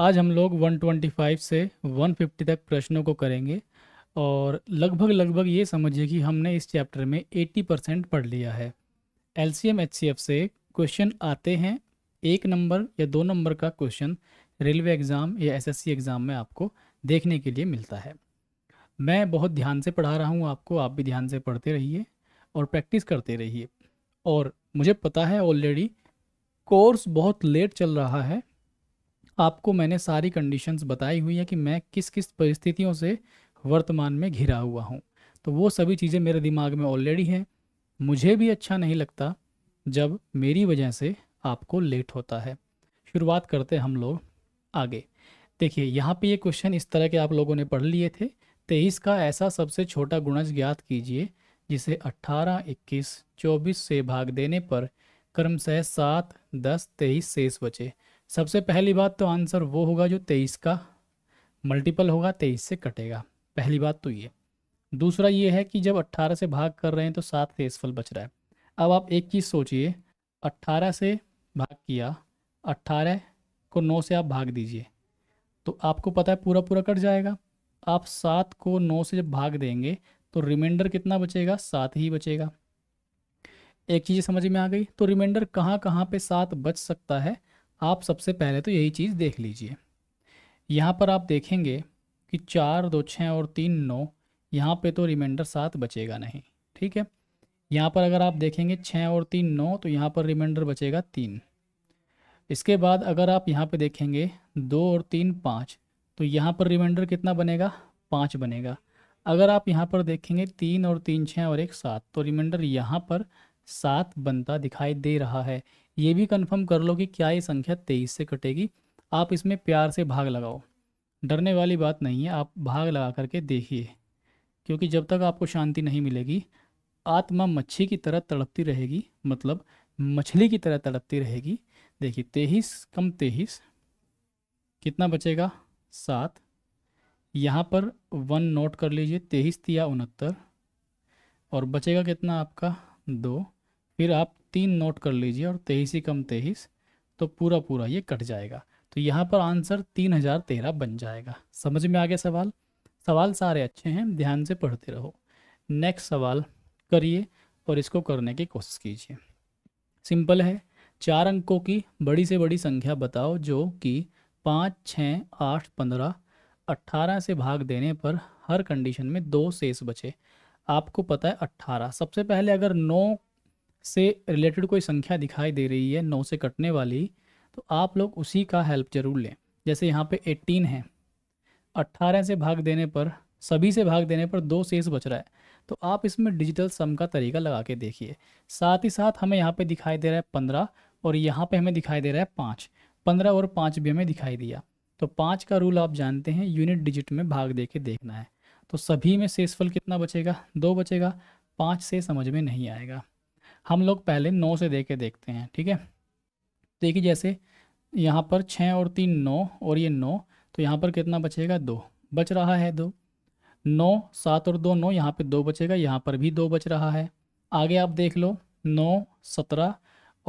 आज हम लोग 125 से 150 तक प्रश्नों को करेंगे और लगभग लगभग ये समझिए कि हमने इस चैप्टर में 80 परसेंट पढ़ लिया है एल सी से क्वेश्चन आते हैं एक नंबर या दो नंबर का क्वेश्चन रेलवे एग्ज़ाम या एसएससी एग्ज़ाम में आपको देखने के लिए मिलता है मैं बहुत ध्यान से पढ़ा रहा हूँ आपको आप भी ध्यान से पढ़ते रहिए और प्रैक्टिस करते रहिए और मुझे पता है ऑलरेडी कोर्स बहुत लेट चल रहा है आपको मैंने सारी कंडीशंस बताई हुई है कि मैं किस किस परिस्थितियों से वर्तमान में घिरा हुआ हूँ तो वो सभी चीज़ें मेरे दिमाग में ऑलरेडी हैं मुझे भी अच्छा नहीं लगता जब मेरी वजह से आपको लेट होता है शुरुआत करते हम लोग आगे देखिए यहाँ पे ये क्वेश्चन इस तरह के आप लोगों ने पढ़ लिए थे तेईस का ऐसा सबसे छोटा गुणज ज्ञात कीजिए जिसे अट्ठारह इक्कीस चौबीस से भाग देने पर क्रमशः सात दस तेईस शेष बचे सबसे पहली बात तो आंसर वो होगा जो तेईस का मल्टीपल होगा तेईस से कटेगा पहली बात तो ये दूसरा ये है कि जब अट्ठारह से भाग कर रहे हैं तो सात रेसफल बच रहा है अब आप एक चीज़ सोचिए अट्ठारह से भाग किया अट्ठारह को नौ से आप भाग दीजिए तो आपको पता है पूरा पूरा कट जाएगा आप सात को नौ से जब भाग देंगे तो रिमाइंडर कितना बचेगा सात ही बचेगा एक चीज़ समझ में आ गई तो रिमाइंडर कहाँ कहाँ पे सात बच सकता है आप सबसे पहले तो यही चीज़ देख लीजिए यहाँ पर आप देखेंगे कि चार दो छः और तीन नौ यहाँ पे तो रिमाइंडर सात बचेगा नहीं ठीक है यहाँ पर अगर आप देखेंगे छः और तीन नौ तो यहाँ पर रिमाइंडर बचेगा तीन इसके बाद अगर आप यहाँ पे देखेंगे दो और तीन पाँच तो यहाँ पर रिमाइंडर कितना बनेगा पाँच बनेगा अगर आप यहाँ पर देखेंगे तीन और तीन छः और एक सात तो रिमाइंडर यहाँ पर सात बनता दिखाई दे रहा है ये भी कंफर्म कर लो कि क्या ये संख्या तेईस से कटेगी आप इसमें प्यार से भाग लगाओ डरने वाली बात नहीं है आप भाग लगा करके देखिए क्योंकि जब तक आपको शांति नहीं मिलेगी आत्मा मच्छी की तरह तड़पती रहेगी मतलब मछली की तरह तड़पती रहेगी देखिए तेईस कम तेईस कितना बचेगा सात यहाँ पर वन नोट कर लीजिए तेईस तिया उनहत्तर और बचेगा कितना आपका दो फिर आप तीन नोट कर लीजिए और तेईस ही कम तेईस तो पूरा पूरा ये कट जाएगा तो यहाँ पर आंसर तीन हज़ार तेरह बन जाएगा समझ में आ गया सवाल सवाल सारे अच्छे हैं ध्यान से पढ़ते रहो नेक्स्ट सवाल करिए और इसको करने की कोशिश कीजिए सिंपल है चार अंकों की बड़ी से बड़ी संख्या बताओ जो कि पाँच छः आठ पंद्रह अट्ठारह से भाग देने पर हर कंडीशन में दो शेष बचे आपको पता है अट्ठारह सबसे पहले अगर नौ से रिलेटेड कोई संख्या दिखाई दे रही है नौ से कटने वाली तो आप लोग उसी का हेल्प जरूर लें जैसे यहाँ पे एट्टीन है अट्ठारह से भाग देने पर सभी से भाग देने पर दो शेष बच रहा है तो आप इसमें डिजिटल सम का तरीका लगा के देखिए साथ ही साथ हमें यहाँ पे दिखाई दे रहा है पंद्रह और यहाँ पे हमें दिखाई दे रहा है पाँच पंद्रह और पाँच भी हमें दिखाई दिया तो पाँच का रूल आप जानते हैं यूनिट डिजिट में भाग दे के देखना है तो सभी में शेषफल कितना बचेगा दो बचेगा पाँच से समझ में नहीं आएगा हम लोग पहले नौ से दे के देखते हैं ठीक है देखिए जैसे यहाँ पर छः और तीन नौ और ये नौ तो यहाँ पर कितना बचेगा दो बच रहा है दो नौ सात और दो नौ यहाँ पे दो बचेगा यहाँ पर भी दो बच रहा है आगे आप देख लो नौ सत्रह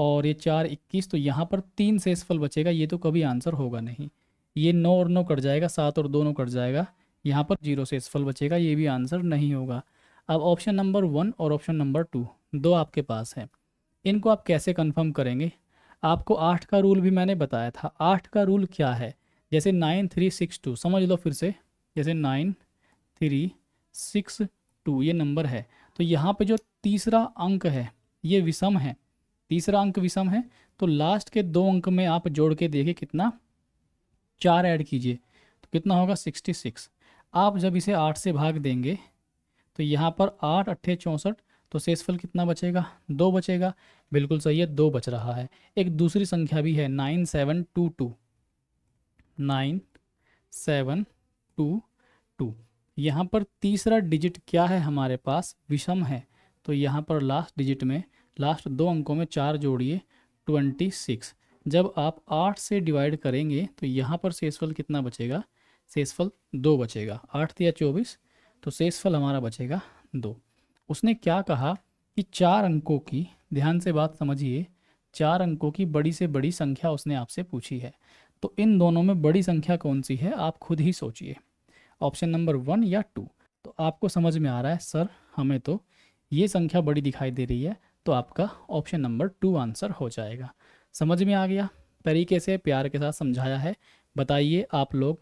और ये चार इक्कीस तो यहाँ पर तीन शेषफल बचेगा ये तो कभी आंसर होगा नहीं ये नौ और नौ कट जाएगा सात और दो नौ कट जाएगा यहाँ पर जीरो शेषफल बचेगा ये भी आंसर नहीं होगा अब ऑप्शन नंबर वन और ऑप्शन नंबर टू दो आपके पास हैं इनको आप कैसे कन्फर्म करेंगे आपको आठ का रूल भी मैंने बताया था आठ का रूल क्या है जैसे नाइन थ्री सिक्स टू समझ लो फिर से जैसे नाइन थ्री सिक्स टू ये नंबर है तो यहाँ पे जो तीसरा अंक है ये विषम है तीसरा अंक विषम है तो लास्ट के दो अंक में आप जोड़ के देखिए कितना चार ऐड कीजिए तो कितना होगा सिक्सटी सिक्स आप जब इसे आठ से भाग देंगे तो यहाँ पर आठ अट्ठे चौंसठ तो शेषफल कितना बचेगा दो बचेगा बिल्कुल सही है दो बच रहा है एक दूसरी संख्या भी है nine seven two two nine seven two two यहाँ पर तीसरा डिजिट क्या है हमारे पास विषम है तो यहाँ पर लास्ट डिजिट में लास्ट दो अंकों में चार जोड़िए ट्वेंटी सिक्स जब आप आठ से डिवाइड करेंगे तो यहाँ पर शेषफल कितना बचेगा शेषफल दो बचेगा आठ या चौबीस तो शेषफल हमारा बचेगा दो उसने क्या कहा कि चार अंकों की ध्यान से बात समझिए चार अंकों की बड़ी से बड़ी संख्या उसने आपसे पूछी है तो इन दोनों में बड़ी संख्या कौन सी है आप खुद ही सोचिए ऑप्शन नंबर वन या टू तो आपको समझ में आ रहा है सर हमें तो ये संख्या बड़ी दिखाई दे रही है तो आपका ऑप्शन नंबर टू आंसर हो जाएगा समझ में आ गया तरीके से प्यार के साथ समझाया है बताइए आप लोग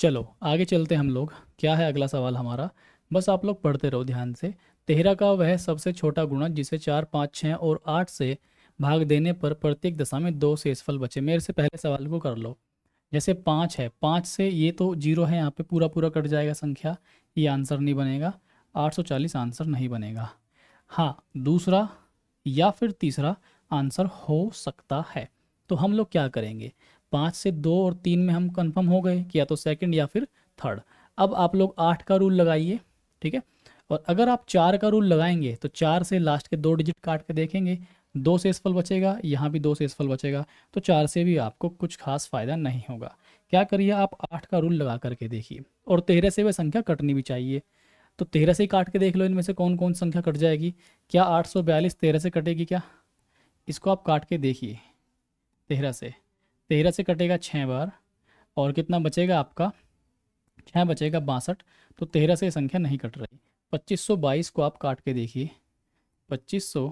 चलो आगे चलते हम लोग क्या है अगला सवाल हमारा बस आप लोग पढ़ते रहो ध्यान से तेरह का वह सबसे छोटा गुणा जिसे चार पाँच छः और आठ से भाग देने पर प्रत्येक दशा में दो शेषफल बचे मेरे से पहले सवाल को कर लो जैसे पाँच है पाँच से ये तो जीरो है यहाँ पे पूरा पूरा कट जाएगा संख्या ये आंसर नहीं बनेगा 840 आंसर नहीं बनेगा हाँ दूसरा या फिर तीसरा आंसर हो सकता है तो हम लोग क्या करेंगे पाँच से दो और तीन में हम कंफर्म हो गए कि या तो सेकंड या फिर थर्ड अब आप लोग आठ का रूल लगाइए ठीक है और अगर आप चार का रूल लगाएंगे तो चार से लास्ट के दो डिजिट काट के देखेंगे दो से सेसफल बचेगा यहाँ भी दो से सफल बचेगा तो चार से भी आपको कुछ खास फ़ायदा नहीं होगा क्या करिए आप आठ का रूल लगा करके देखिए और तेरह से वह संख्या कटनी भी चाहिए तो तेरह से ही काट के देख लो इनमें से कौन कौन संख्या कट जाएगी क्या आठ सौ बयालीस तेरह से कटेगी क्या इसको आप काट के देखिए तेरह से तेरह से कटेगा छः बार और कितना बचेगा आपका छः बचेगा बासठ तो तेरह से संख्या नहीं कट रही पच्चीस सौ बाईस को आप काट के देखिए पच्चीस सौ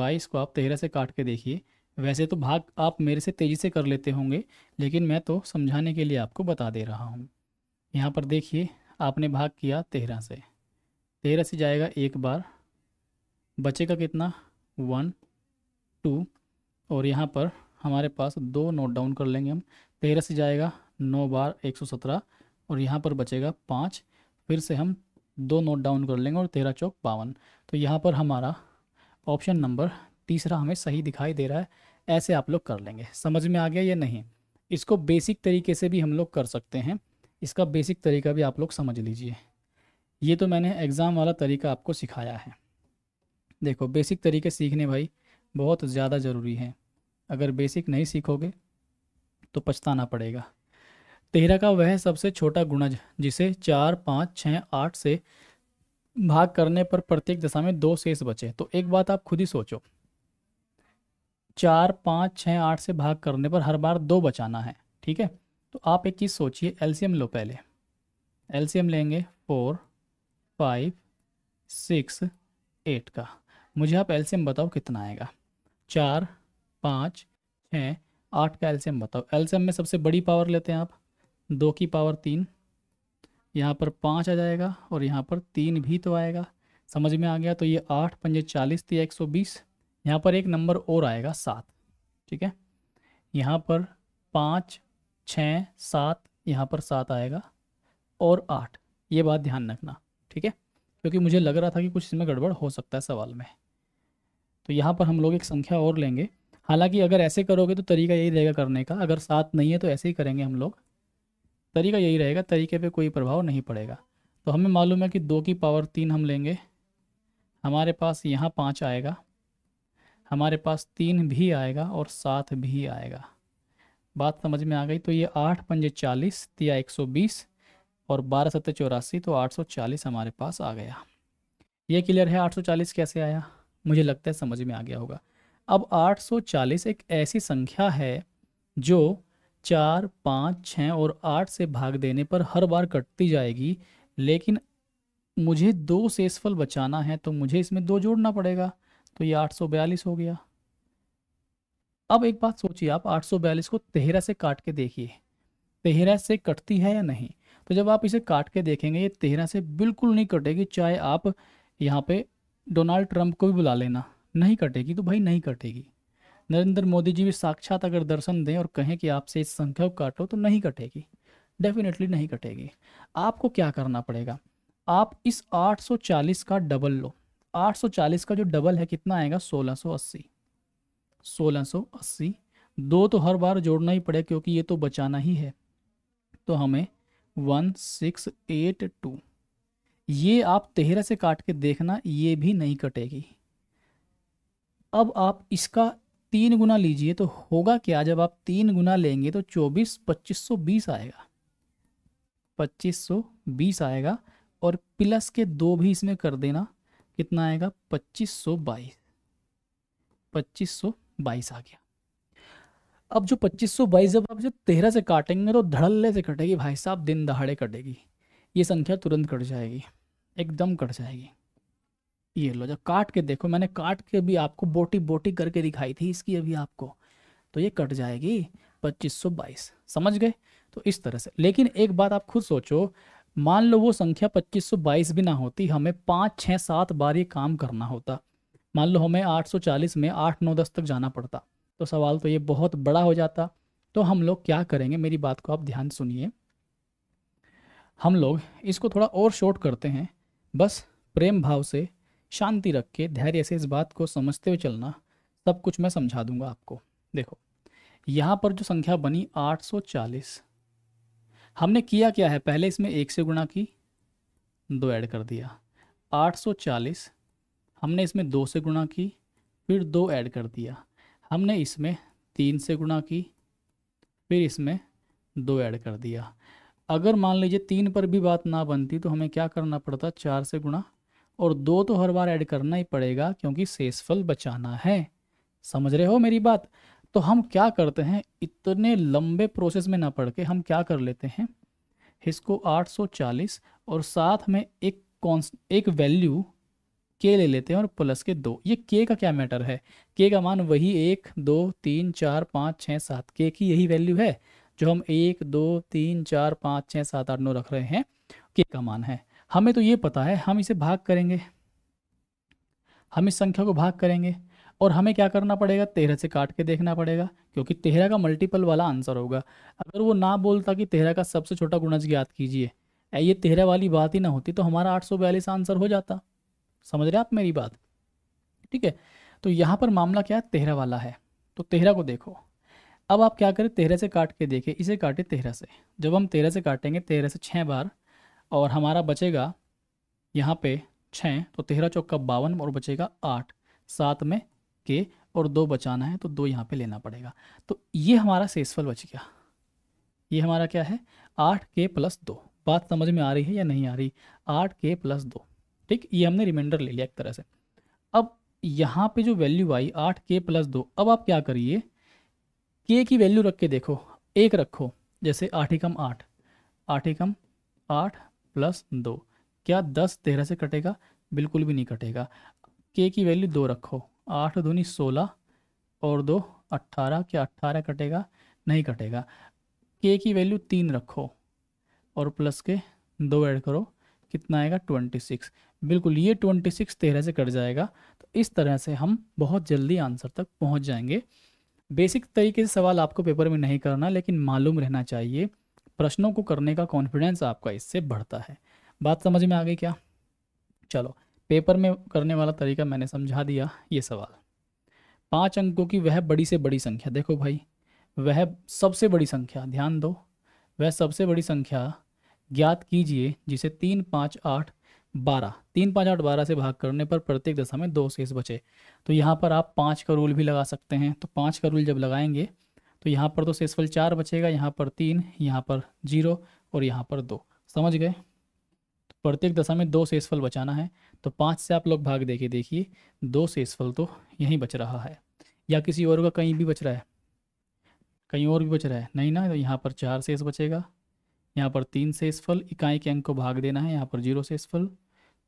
बाईस को आप तेरह से काट के देखिए वैसे तो भाग आप मेरे से तेज़ी से कर लेते होंगे लेकिन मैं तो समझाने के लिए आपको बता दे रहा हूँ यहाँ पर देखिए आपने भाग किया तेरह से तेरह से जाएगा एक बार बचेगा कितना वन टू और यहाँ पर हमारे पास दो नोट डाउन कर लेंगे हम तेरह से जाएगा नौ बार एक सौ सत्रह और यहाँ पर बचेगा पाँच फिर से हम दो नोट डाउन कर लेंगे और तेरह चौक बावन तो यहाँ पर हमारा ऑप्शन नंबर तीसरा हमें सही दिखाई दे रहा है ऐसे आप लोग कर लेंगे समझ में आ गया या नहीं इसको बेसिक तरीके से भी हम लोग कर सकते हैं इसका बेसिक तरीका भी आप लोग समझ लीजिए ये तो मैंने एग्ज़ाम वाला तरीका आपको सिखाया है देखो बेसिक तरीके सीखने भाई बहुत ज़्यादा ज़रूरी है अगर बेसिक नहीं सीखोगे तो पछताना पड़ेगा तेरह का वह सबसे छोटा गुणज जिसे चार पाँच छः आठ से भाग करने पर प्रत्येक दशा में दो शेष बचे तो एक बात आप खुद ही सोचो चार पाँच छः आठ से भाग करने पर हर बार दो बचाना है ठीक है तो आप एक चीज़ सोचिए एलसीएम लो पहले एलसीएम लेंगे फोर फाइव सिक्स एट का मुझे आप एलसीएम बताओ कितना आएगा चार पाँच छः आठ का एल्शियम बताओ एल्सियम में सबसे बड़ी पावर लेते हैं आप दो की पावर तीन यहाँ पर पाँच आ जाएगा और यहाँ पर तीन भी तो आएगा समझ में आ गया तो ये आठ पंजे चालीस थी तो एक सौ बीस यहाँ पर एक नंबर और आएगा सात ठीक है यहाँ पर पाँच छः सात यहाँ पर सात आएगा और आठ ये बात ध्यान रखना ठीक है क्योंकि मुझे लग रहा था कि कुछ इसमें गड़बड़ हो सकता है सवाल में तो यहाँ पर हम लोग एक संख्या और लेंगे हालांकि अगर ऐसे करोगे तो तरीका यही रहेगा करने का अगर साथ नहीं है तो ऐसे ही करेंगे हम लोग तरीका यही रहेगा तरीके पे कोई प्रभाव नहीं पड़ेगा तो हमें मालूम है कि दो की पावर तीन हम लेंगे हमारे पास यहाँ पाँच आएगा हमारे पास तीन भी आएगा और सात भी आएगा बात समझ में आ गई तो ये आठ पंजे चालीस या एक सौ बीस और बारह सत्तर चौरासी तो आठ सौ चालीस हमारे पास आ गया ये क्लियर है आठ सौ चालीस कैसे आया मुझे लगता है समझ में आ गया होगा अब 840 एक ऐसी संख्या है जो चार पाँच छः और आठ से भाग देने पर हर बार कटती जाएगी लेकिन मुझे दो शेषफल बचाना है तो मुझे इसमें दो जोड़ना पड़ेगा तो ये 842 हो गया अब एक बात सोचिए आप 842 को तेरह से काट के देखिए तेरह से कटती है या नहीं तो जब आप इसे काट के देखेंगे ये तेरह से बिल्कुल नहीं कटेगी चाहे आप यहाँ पे डोनाल्ड ट्रंप को भी बुला लेना नहीं कटेगी तो भाई नहीं कटेगी नरेंद्र मोदी जी भी साक्षात अगर दर्शन दें और कहें कि आपसे इस संख्या को काटो तो नहीं कटेगी डेफिनेटली नहीं कटेगी आपको क्या करना पड़ेगा आप इस 840 का डबल लो 840 का जो डबल है कितना आएगा 1680 1680 दो तो हर बार जोड़ना ही पड़ेगा क्योंकि ये तो बचाना ही है तो हमें 1682 ये आप तेहरा से काट के देखना ये भी नहीं कटेगी अब आप इसका तीन गुना लीजिए तो होगा क्या जब आप तीन गुना लेंगे तो चौबीस पच्चीस सौ बीस आएगा पच्चीस सौ बीस आएगा और प्लस के दो भी इसमें कर देना कितना आएगा पच्चीस सौ बाईस पच्चीस सौ बाईस आ गया अब जो पच्चीस सौ बाईस जब आप जब तेरह से काटेंगे तो धड़ल्ले से कटेगी भाई साहब दिन दहाड़े कटेगी ये संख्या तुरंत कट जाएगी एकदम कट जाएगी ये लो जब काट के देखो मैंने काट के भी आपको बोटी बोटी करके दिखाई थी इसकी अभी आपको तो ये कट जाएगी पच्चीस सौ बाईस समझ गए तो इस तरह से लेकिन एक बात आप खुद सोचो मान लो वो संख्या पच्चीस सौ बाईस भी ना होती हमें पाँच छः सात बार ये काम करना होता मान लो हमें आठ सौ चालीस में आठ नौ दस तक जाना पड़ता तो सवाल तो ये बहुत बड़ा हो जाता तो हम लोग क्या करेंगे मेरी बात को आप ध्यान सुनिए हम लोग इसको थोड़ा और शॉर्ट करते हैं बस प्रेम भाव से शांति रख के धैर्य से इस बात को समझते हुए चलना सब कुछ मैं समझा दूंगा आपको देखो यहाँ पर जो संख्या बनी 840 हमने किया क्या है पहले इसमें एक से गुणा की दो ऐड कर दिया 840 हमने इसमें दो से गुणा की फिर दो ऐड कर दिया हमने इसमें तीन से गुणा की फिर इसमें दो ऐड कर दिया अगर मान लीजिए तीन पर भी बात ना बनती तो हमें क्या करना पड़ता चार से गुणा और दो तो हर बार ऐड करना ही पड़ेगा क्योंकि सेसफल बचाना है समझ रहे हो मेरी बात तो हम क्या करते हैं इतने लंबे प्रोसेस में ना पढ़ के हम क्या कर लेते हैं इसको 840 और साथ में एक कॉन्स एक वैल्यू के ले लेते हैं और प्लस के दो ये के का क्या मैटर है के का मान वही एक दो तीन चार पाँच छः सात के की यही वैल्यू है जो हम एक दो तीन चार पाँच छः सात आठ नौ रख रहे हैं के का मान है हमें तो ये पता है हम इसे भाग करेंगे हम इस संख्या को भाग करेंगे और हमें क्या करना पड़ेगा तेरह से काट के देखना पड़ेगा क्योंकि तेरह का मल्टीपल वाला आंसर होगा अगर वो ना बोलता कि तेरह का सबसे छोटा गुणज ज्ञात कीजिए ये तेरह वाली बात ही ना होती तो हमारा आठ सौ बयालीस आंसर हो जाता समझ रहे आप मेरी बात ठीक है तो यहाँ पर मामला क्या है तेरह वाला है तो तेरह को देखो अब आप क्या करें तेरह से काट के देखें इसे काटे तेरह से जब हम तेरह से काटेंगे तेरह से छः बार और हमारा बचेगा यहाँ पे छः तो तेरह चौका बावन और बचेगा आठ सात में के और दो बचाना है तो दो यहाँ पे लेना पड़ेगा तो ये हमारा सेसफल बच गया ये हमारा क्या है आठ के प्लस दो बात समझ में आ रही है या नहीं आ रही आठ के प्लस दो ठीक ये हमने रिमाइंडर ले लिया एक तरह से अब यहाँ पे जो वैल्यू आई आठ के प्लस दो अब आप क्या करिए के की वैल्यू रख के देखो एक रखो जैसे आठ एकम आठ आठ एकम आठ प्लस दो क्या दस तेरह से कटेगा बिल्कुल भी नहीं कटेगा के की वैल्यू दो रखो आठ धोनी सोलह और दो अट्ठारह क्या अट्ठारह कटेगा नहीं कटेगा के की वैल्यू तीन रखो और प्लस के दो ऐड करो कितना आएगा ट्वेंटी सिक्स बिल्कुल ये ट्वेंटी सिक्स तेरह से कट जाएगा तो इस तरह से हम बहुत जल्दी आंसर तक पहुंच जाएंगे बेसिक तरीके से सवाल आपको पेपर में नहीं करना लेकिन मालूम रहना चाहिए प्रश्नों को करने का कॉन्फिडेंस आपका इससे बढ़ता है बात समझ में आ गई क्या चलो पेपर में करने वाला तरीका मैंने समझा दिया ये सवाल पांच अंकों की वह बड़ी से बड़ी संख्या देखो भाई वह सबसे बड़ी संख्या ध्यान दो वह सबसे बड़ी संख्या ज्ञात कीजिए जिसे तीन पाँच आठ बारह तीन पाँच आठ बारह से भाग करने पर प्रत्येक दशा में दो शेष बचे तो यहाँ पर आप पाँच का रूल भी लगा सकते हैं तो पाँच का रूल जब लगाएंगे तो यहाँ पर तो शेषफल चार बचेगा यहाँ पर तीन यहाँ पर जीरो और यहाँ पर दो समझ गए तो प्रत्येक दशा में दो शेषफल बचाना है तो पाँच से आप लोग भाग देखिए देखिए दो शेषफल तो यहीं बच रहा है या किसी और का कहीं भी बच रहा है कहीं और भी बच रहा है नहीं ना तो यहाँ पर चार शेष बचेगा यहाँ पर तीन शेषफल इकाई के अंक को भाग देना है यहाँ पर जीरो शेषफल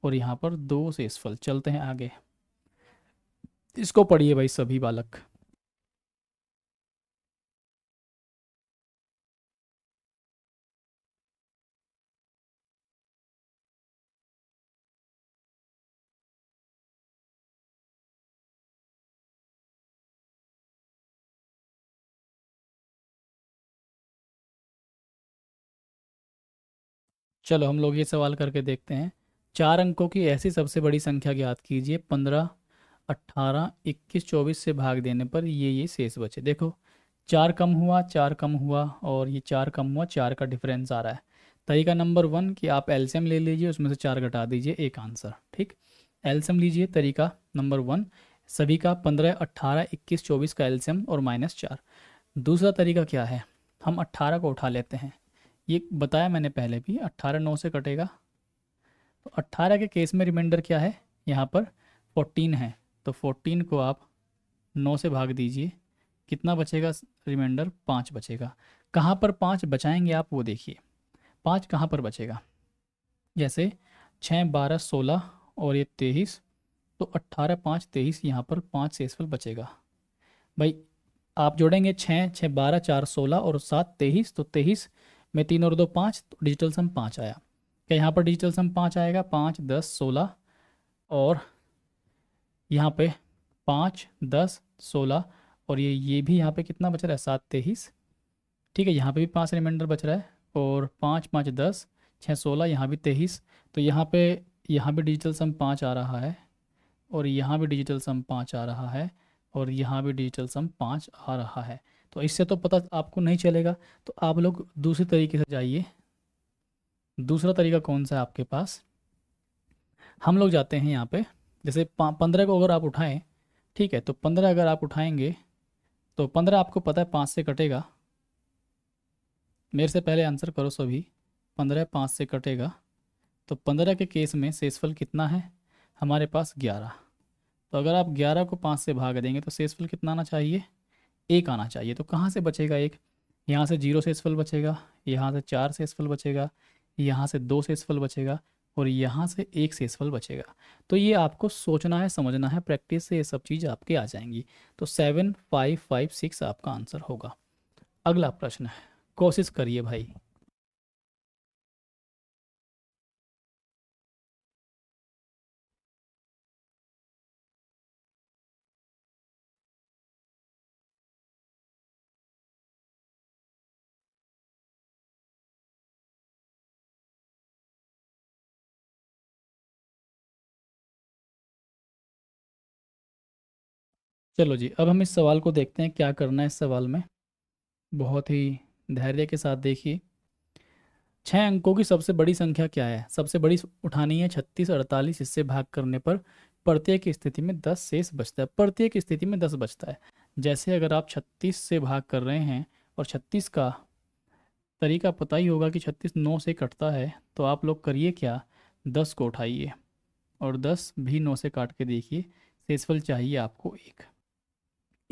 और यहाँ पर दो शेषफल चलते हैं आगे इसको पढ़िए भाई सभी बालक चलो हम लोग ये सवाल करके देखते हैं चार अंकों की ऐसी सबसे बड़ी संख्या ज्ञात कीजिए पंद्रह अट्ठारह इक्कीस चौबीस से भाग देने पर ये ये शेष बचे देखो चार कम हुआ चार कम हुआ और ये चार कम हुआ चार का डिफरेंस आ रहा है तरीका नंबर वन कि आप एल्सियम ले लीजिए उसमें से चार घटा दीजिए एक आंसर ठीक एल्सियम लीजिए तरीका नंबर वन सभी का पंद्रह अट्ठारह इक्कीस चौबीस का एल्सियम और माइनस चार दूसरा तरीका क्या है हम अट्ठारह को उठा लेते हैं ये बताया मैंने पहले भी अट्ठारह नौ से कटेगा तो अट्ठारह के केस में रिमाइंडर क्या है यहाँ पर फोर्टीन है तो फोर्टीन को आप नौ से भाग दीजिए कितना बचेगा रिमाइंडर पाँच बचेगा कहाँ पर पाँच बचाएंगे आप वो देखिए पाँच कहाँ पर बचेगा जैसे छः बारह सोलह और ये तेईस तो अट्ठारह पाँच तेईस यहाँ पर पाँच सेसफल बचेगा भाई आप जोड़ेंगे छः छः बारह चार सोलह और सात तेईस तो तेईस में तीन और दो पाँच तो डिजिटल सम पाँच आया क्या यहाँ पर डिजिटल सम पाँच आएगा पाँच दस सोलह और यहाँ पे पाँच दस सोलह और ये ये भी यहाँ पे कितना बच रहा है सात तेईस ठीक है यहाँ पे भी पाँच रिमाइंडर बच रहा है और पाँच पाँच दस छः सोलह यहाँ भी तेईस तो यहाँ पे यहाँ भी डिजिटल सम पाँच आ रहा है और यहाँ भी डिजिटल सम पाँच आ रहा है और यहाँ भी डिजिटल सम पाँच आ रहा है तो इससे तो पता आपको नहीं चलेगा तो आप लोग दूसरे तरीके से जाइए दूसरा तरीका कौन सा है आपके पास हम लोग जाते हैं यहाँ पे जैसे पंद्रह को अगर आप उठाएं ठीक है तो पंद्रह अगर आप उठाएंगे तो पंद्रह आपको पता है पाँच से कटेगा मेरे से पहले आंसर करो सभी पंद्रह पाँच से कटेगा तो पंद्रह के केस में सेसफल कितना है हमारे पास ग्यारह तो अगर आप ग्यारह को पाँच से भाग देंगे तो सेसफल कितना आना चाहिए एक आना चाहिए तो कहाँ से बचेगा एक यहाँ से जीरो सेसफल बचेगा यहाँ से चार सेसफल बचेगा यहाँ से दो सेसफल बचेगा और यहाँ से एक सेसफल बचेगा तो ये आपको सोचना है समझना है प्रैक्टिस से ये सब चीज़ आपके आ जाएंगी तो सेवन फाइव फाइव सिक्स आपका आंसर होगा अगला प्रश्न है कोशिश करिए भाई चलो जी अब हम इस सवाल को देखते हैं क्या करना है इस सवाल में बहुत ही धैर्य के साथ देखिए छः अंकों की सबसे बड़ी संख्या क्या है सबसे बड़ी उठानी है छत्तीस अड़तालीस इससे भाग करने पर प्रत्येक स्थिति में दस शेष बचता है प्रत्येक स्थिति में दस बचता है जैसे अगर आप छत्तीस से भाग कर रहे हैं और छत्तीस का तरीका पता ही होगा कि छत्तीस नौ से कटता है तो आप लोग करिए क्या दस को उठाइए और दस भी नौ से काट के देखिए शेषफल चाहिए आपको एक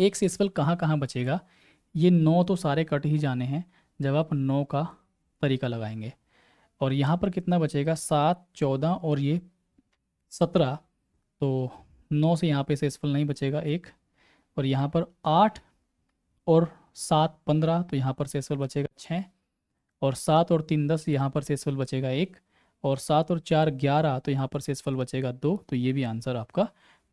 एक सेसफल कहाँ कहाँ बचेगा ये नौ तो सारे कट ही जाने हैं जब आप नौ का तरीका लगाएंगे और यहाँ पर कितना बचेगा सात चौदह और ये सत्रह तो नौ से यहाँ पे सेसफल नहीं बचेगा एक और यहाँ पर आठ और सात पंद्रह तो यहाँ पर सेसफल बचेगा छः और सात और तीन दस यहाँ पर सेसफल बचेगा एक और सात और चार ग्यारह तो यहाँ पर सेसफल बचेगा दो तो ये भी आंसर आपका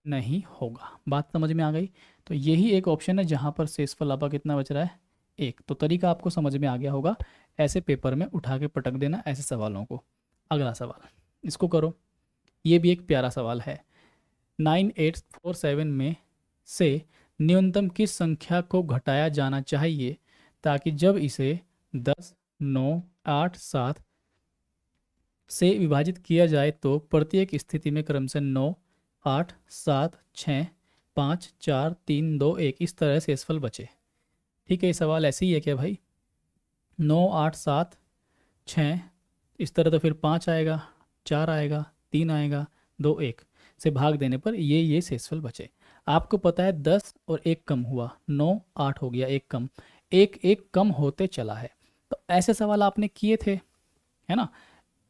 नहीं होगा बात समझ में आ गई तो यही एक ऑप्शन है जहाँ पर फल आपका कितना बच रहा है एक तो तरीका आपको समझ में आ गया होगा ऐसे पेपर में उठा के पटक देना ऐसे सवालों को अगला सवाल इसको करो ये भी एक प्यारा सवाल है नाइन एट फोर सेवन में से न्यूनतम किस संख्या को घटाया जाना चाहिए ताकि जब इसे दस नौ आठ सात से विभाजित किया जाए तो प्रत्येक स्थिति में क्रमशः नौ आठ सात छः पाँच चार तीन दो एक इस तरह से सफल बचे ठीक है ये सवाल ऐसे ही है क्या भाई नौ आठ सात छः इस तरह तो फिर पाँच आएगा चार आएगा तीन आएगा दो एक से भाग देने पर ये ये सेसफल बचे आपको पता है दस और एक कम हुआ नौ आठ हो गया एक कम एक एक कम होते चला है तो ऐसे सवाल आपने किए थे है ना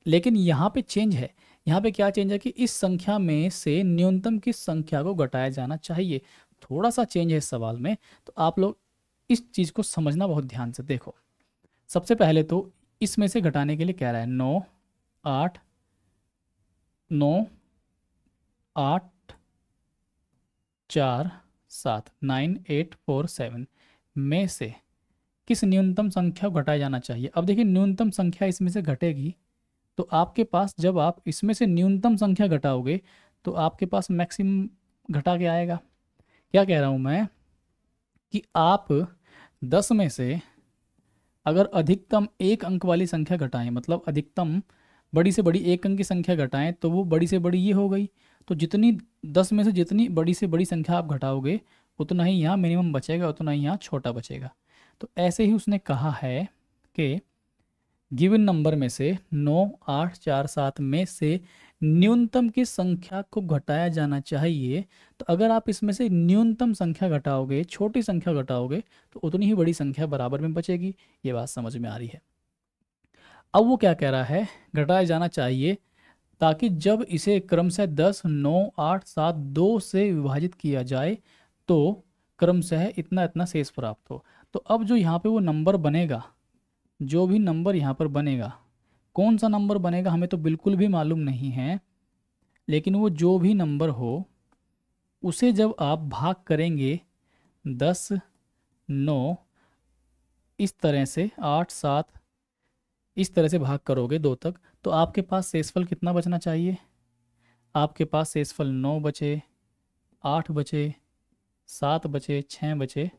लेकिन यहाँ पे चेंज है यहाँ पे क्या चेंज है कि इस संख्या में से न्यूनतम की संख्या को घटाया जाना चाहिए थोड़ा सा चेंज है इस सवाल में तो आप लोग इस चीज़ को समझना बहुत ध्यान से देखो सबसे पहले तो इसमें से घटाने के लिए कह रहा है नौ आठ नौ आठ चार सात नाइन एट फोर सेवन में से किस न्यूनतम संख्या को घटाया जाना चाहिए अब देखिए न्यूनतम संख्या इसमें से घटेगी तो आपके पास जब आप इसमें से न्यूनतम संख्या घटाओगे तो आपके पास मैक्सिमम घटा के आएगा क्या कह रहा हूँ मैं कि आप दस में से अगर अधिकतम एक अंक वाली संख्या घटाएं मतलब अधिकतम बड़ी से बड़ी एक अंक की संख्या घटाएं तो वो बड़ी से बड़ी ये हो गई तो जितनी दस में से जितनी बड़ी से बड़ी संख्या आप घटाओगे उतना ही यहाँ मिनिमम बचेगा उतना ही यहाँ छोटा बचेगा तो ऐसे ही उसने कहा है कि गिवन नंबर में से नौ आठ चार सात में से न्यूनतम की संख्या को घटाया जाना चाहिए तो अगर आप इसमें से न्यूनतम संख्या घटाओगे छोटी संख्या घटाओगे तो उतनी ही बड़ी संख्या बराबर में बचेगी ये बात समझ में आ रही है अब वो क्या कह रहा है घटाया जाना चाहिए ताकि जब इसे क्रमशः दस नौ आठ सात दो से विभाजित किया जाए तो क्रमशः इतना इतना शेष प्राप्त हो तो अब जो यहाँ पे वो नंबर बनेगा जो भी नंबर यहाँ पर बनेगा कौन सा नंबर बनेगा हमें तो बिल्कुल भी मालूम नहीं है लेकिन वो जो भी नंबर हो उसे जब आप भाग करेंगे दस नौ इस तरह से आठ सात इस तरह से भाग करोगे दो तक तो आपके पास सेसफल कितना बचना चाहिए आपके पास सेसफल नौ बचे आठ बचे सात बचे छः बचे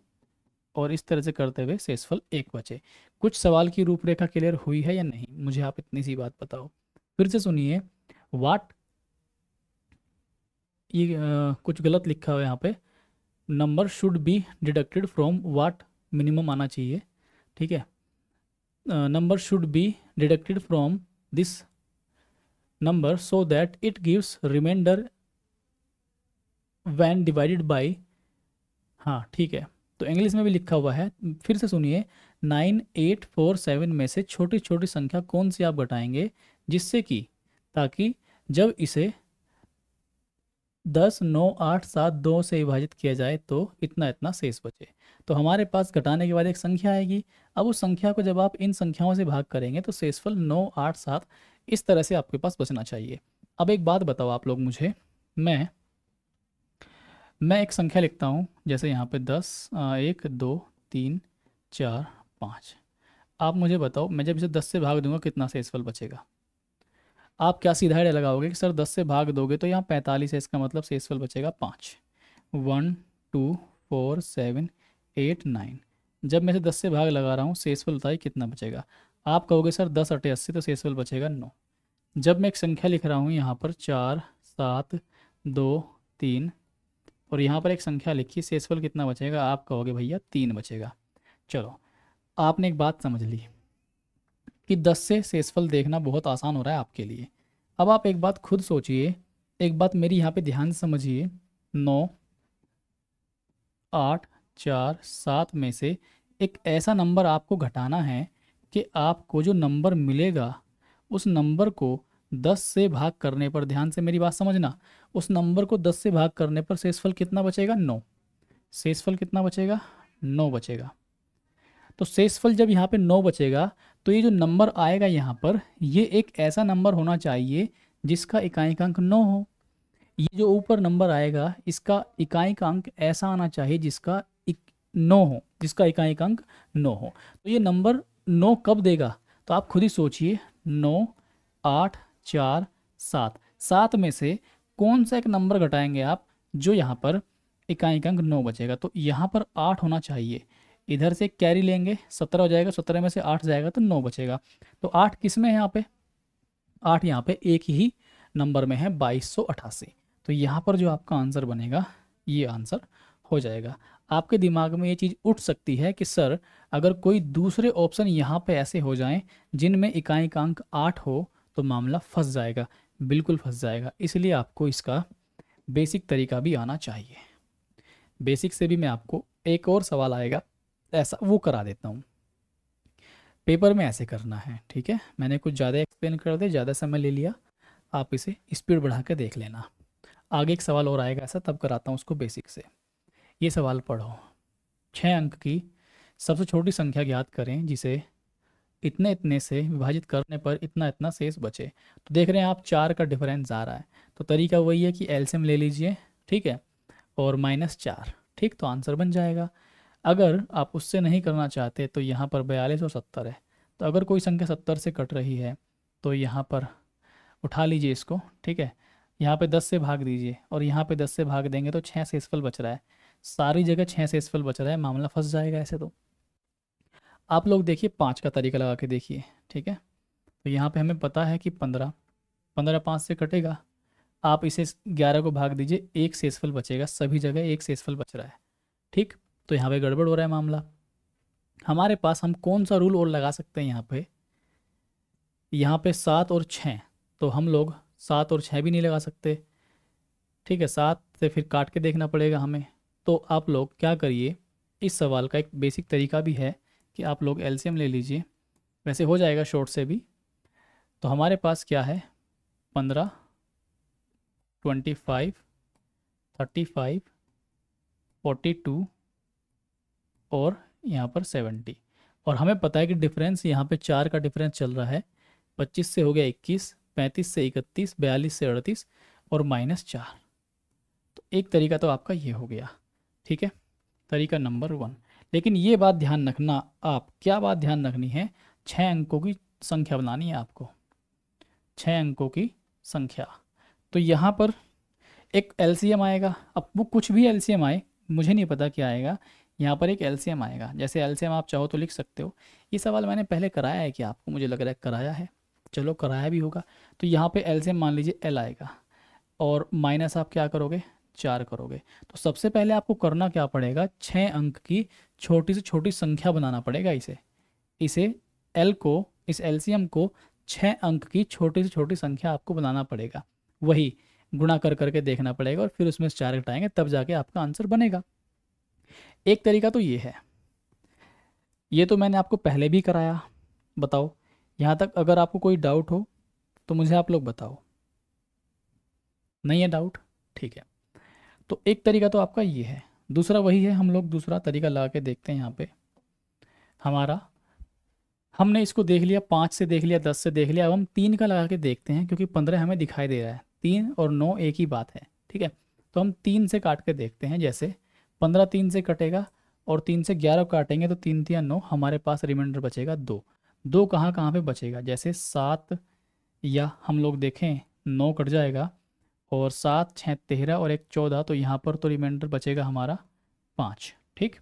और इस तरह से करते हुए शेषफल एक बचे कुछ सवाल की रूपरेखा क्लियर हुई है या नहीं मुझे आप इतनी सी बात बताओ फिर से सुनिए वाट ये आ, कुछ गलत लिखा हुआ यहाँ पे number should be deducted from what minimum आना चाहिए ठीक है number should be deducted from this number so that it gives reminder when divided by हाँ ठीक है तो इंग्लिश में भी लिखा हुआ है फिर से सुनिए नाइन एट फोर सेवन में से छोटी छोटी संख्या कौन सी आप घटाएंगे जिससे कि ताकि जब इसे दस नौ आठ सात दो से विभाजित किया जाए तो इतना इतना शेष बचे तो हमारे पास घटाने के बाद एक संख्या आएगी अब उस संख्या को जब आप इन संख्याओं से भाग करेंगे तो शेषफल नौ आठ सात इस तरह से आपके पास बचना चाहिए अब एक बात बताओ आप लोग मुझे मैं मैं एक संख्या लिखता हूँ जैसे यहाँ पे दस एक दो तीन चार पाँच आप मुझे बताओ मैं जब इसे दस से भाग दूंगा कितना सेसफल बचेगा आप क्या सीधा आइडिया लगाओगे कि सर दस से भाग दोगे तो यहाँ पैंतालीस है इसका मतलब सेसफल बचेगा पाँच one two four seven eight nine जब मैं इसे दस से भाग लगा रहा हूँ शेषफल बताइए कितना बचेगा आप कहोगे सर दस अटे अस्सी तो शेषफल बचेगा नौ जब मैं एक संख्या लिख रहा हूँ यहाँ पर चार सात दो तीन और यहाँ पर एक संख्या लिखी शेषफल कितना बचेगा आप कहोगे भैया तीन बचेगा चलो आपने एक बात समझ ली कि दस से शेषफल देखना बहुत आसान हो रहा है आपके लिए अब आप एक बात खुद सोचिए एक बात मेरी यहाँ पे ध्यान समझिए नौ आठ चार सात में से एक ऐसा नंबर आपको घटाना है कि आपको जो नंबर मिलेगा उस नंबर को दस से भाग करने पर ध्यान से मेरी बात समझना उस नंबर को दस से भाग करने पर शेषफल कितना बचेगा नौ शेषफल कितना बचेगा नौ बचेगा तो शेषफल जब यहाँ पे नौ बचेगा तो ये जो नंबर आएगा यहाँ पर ये एक ऐसा नंबर होना चाहिए जिसका इकाई का अंक नौ हो ये जो ऊपर नंबर आएगा इसका इकाई का अंक ऐसा आना चाहिए जिसका नौ हो जिसका इकाई का अंक नौ हो तो ये नंबर नौ कब देगा तो आप खुद ही सोचिए नौ आठ चार सात सात में से कौन सा एक नंबर घटाएंगे आप जो यहाँ पर इकाई अंक नौ बचेगा तो यहाँ पर आठ होना चाहिए इधर से कैरी लेंगे सत्रह हो जाएगा सत्रह में से आठ जाएगा तो नौ बचेगा तो आठ किस में है यहाँ पे आठ यहाँ पे एक ही नंबर में है बाईस सौ अठासी तो यहाँ पर जो आपका आंसर बनेगा ये आंसर हो जाएगा आपके दिमाग में ये चीज़ उठ सकती है कि सर अगर कोई दूसरे ऑप्शन यहाँ पे ऐसे हो जाएं जिनमें इकाई का अंक आठ हो तो मामला फंस जाएगा बिल्कुल फंस जाएगा इसलिए आपको इसका बेसिक तरीका भी आना चाहिए बेसिक से भी मैं आपको एक और सवाल आएगा ऐसा वो करा देता हूँ पेपर में ऐसे करना है ठीक है मैंने कुछ ज़्यादा एक्सप्लेन कर दिया ज़्यादा समय ले लिया आप इसे स्पीड बढ़ा कर देख लेना आगे एक सवाल और आएगा ऐसा तब कराता हूँ उसको बेसिक से ये सवाल पढ़ो छः अंक की सबसे छोटी संख्या ज्ञात करें जिसे इतने इतने से विभाजित करने पर इतना इतना शेष बचे तो देख रहे हैं आप चार का डिफरेंस आ रहा है तो तरीका वही है कि एल्सियम ले लीजिए ठीक है और माइनस चार ठीक तो आंसर बन जाएगा अगर आप उससे नहीं करना चाहते तो यहाँ पर बयालीस और सत्तर है तो अगर कोई संख्या सत्तर से कट रही है तो यहाँ पर उठा लीजिए इसको ठीक है यहाँ पर दस से भाग दीजिए और यहाँ पे दस से भाग देंगे तो छः सेसफल बच रहा है सारी जगह छः सेसफल बच रहा है मामला फंस जाएगा ऐसे तो आप लोग देखिए पाँच का तरीका लगा के देखिए ठीक है तो यहाँ पे हमें पता है कि पंद्रह पंद्रह पाँच से कटेगा आप इसे ग्यारह को भाग दीजिए एक सेसफल बचेगा सभी जगह एक सेसफल बच रहा है ठीक तो यहाँ पे गड़बड़ हो रहा है मामला हमारे पास हम कौन सा रूल और लगा सकते हैं यहाँ पे यहाँ पे सात और छः तो हम लोग सात और छः भी नहीं लगा सकते ठीक है सात से फिर काट के देखना पड़ेगा हमें तो आप लोग क्या करिए इस सवाल का एक बेसिक तरीका भी है कि आप लोग एलसीएम ले लीजिए वैसे हो जाएगा शॉर्ट से भी तो हमारे पास क्या है पंद्रह twenty five thirty five forty two और यहाँ पर सेवेंटी और हमें पता है कि डिफरेंस यहाँ पे चार का डिफरेंस चल रहा है पच्चीस से हो गया इक्कीस पैंतीस से इकतीस बयालीस से अड़तीस और माइनस चार तो एक तरीका तो आपका ये हो गया ठीक है तरीका नंबर वन लेकिन ये बात ध्यान रखना आप क्या बात ध्यान रखनी है छ अंकों की संख्या बनानी है आपको छ अंकों की संख्या तो यहाँ पर एक एलसीएम आएगा अब वो कुछ भी एलसीएम आए मुझे नहीं पता क्या आएगा यहाँ पर एक एलसीएम आएगा जैसे एलसीएम आप चाहो तो लिख सकते हो ये सवाल मैंने पहले कराया है कि आपको मुझे लग रहा है कराया है चलो कराया भी होगा तो यहाँ पे एलसीएम मान लीजिए एल आएगा और माइनस आप क्या करोगे चार करोगे तो सबसे पहले आपको करना क्या पड़ेगा छः अंक की छोटी से छोटी संख्या बनाना पड़ेगा इसे इसे एल को इस एलसीएम को छः अंक की छोटी से छोटी संख्या आपको बनाना पड़ेगा वही गुणा कर करके देखना पड़ेगा और फिर उसमें चार घटाएंगे तब जाके आपका आंसर बनेगा एक तरीका तो ये है ये तो मैंने आपको पहले भी कराया बताओ यहाँ तक अगर आपको कोई डाउट हो तो मुझे आप लोग बताओ नहीं है डाउट ठीक है तो एक तरीका तो आपका ये है दूसरा वही है हम लोग दूसरा तरीका लगा के देखते हैं यहाँ पे हमारा हमने इसको देख लिया पाँच से देख लिया दस से देख लिया अब हम तीन का लगा के देखते हैं क्योंकि पंद्रह हमें दिखाई दे रहा है तीन और नौ एक ही बात है ठीक है तो हम तीन से काट के देखते हैं जैसे पंद्रह तीन से कटेगा और तीन से ग्यारह काटेंगे तो तीन तीन नौ हमारे पास रिमाइंडर बचेगा दो दो कहाँ कहाँ पर बचेगा जैसे सात या हम लोग देखें नौ कट जाएगा और सात छः तेरह और एक चौदह तो यहाँ पर तो रिमाइंडर बचेगा हमारा पाँच ठीक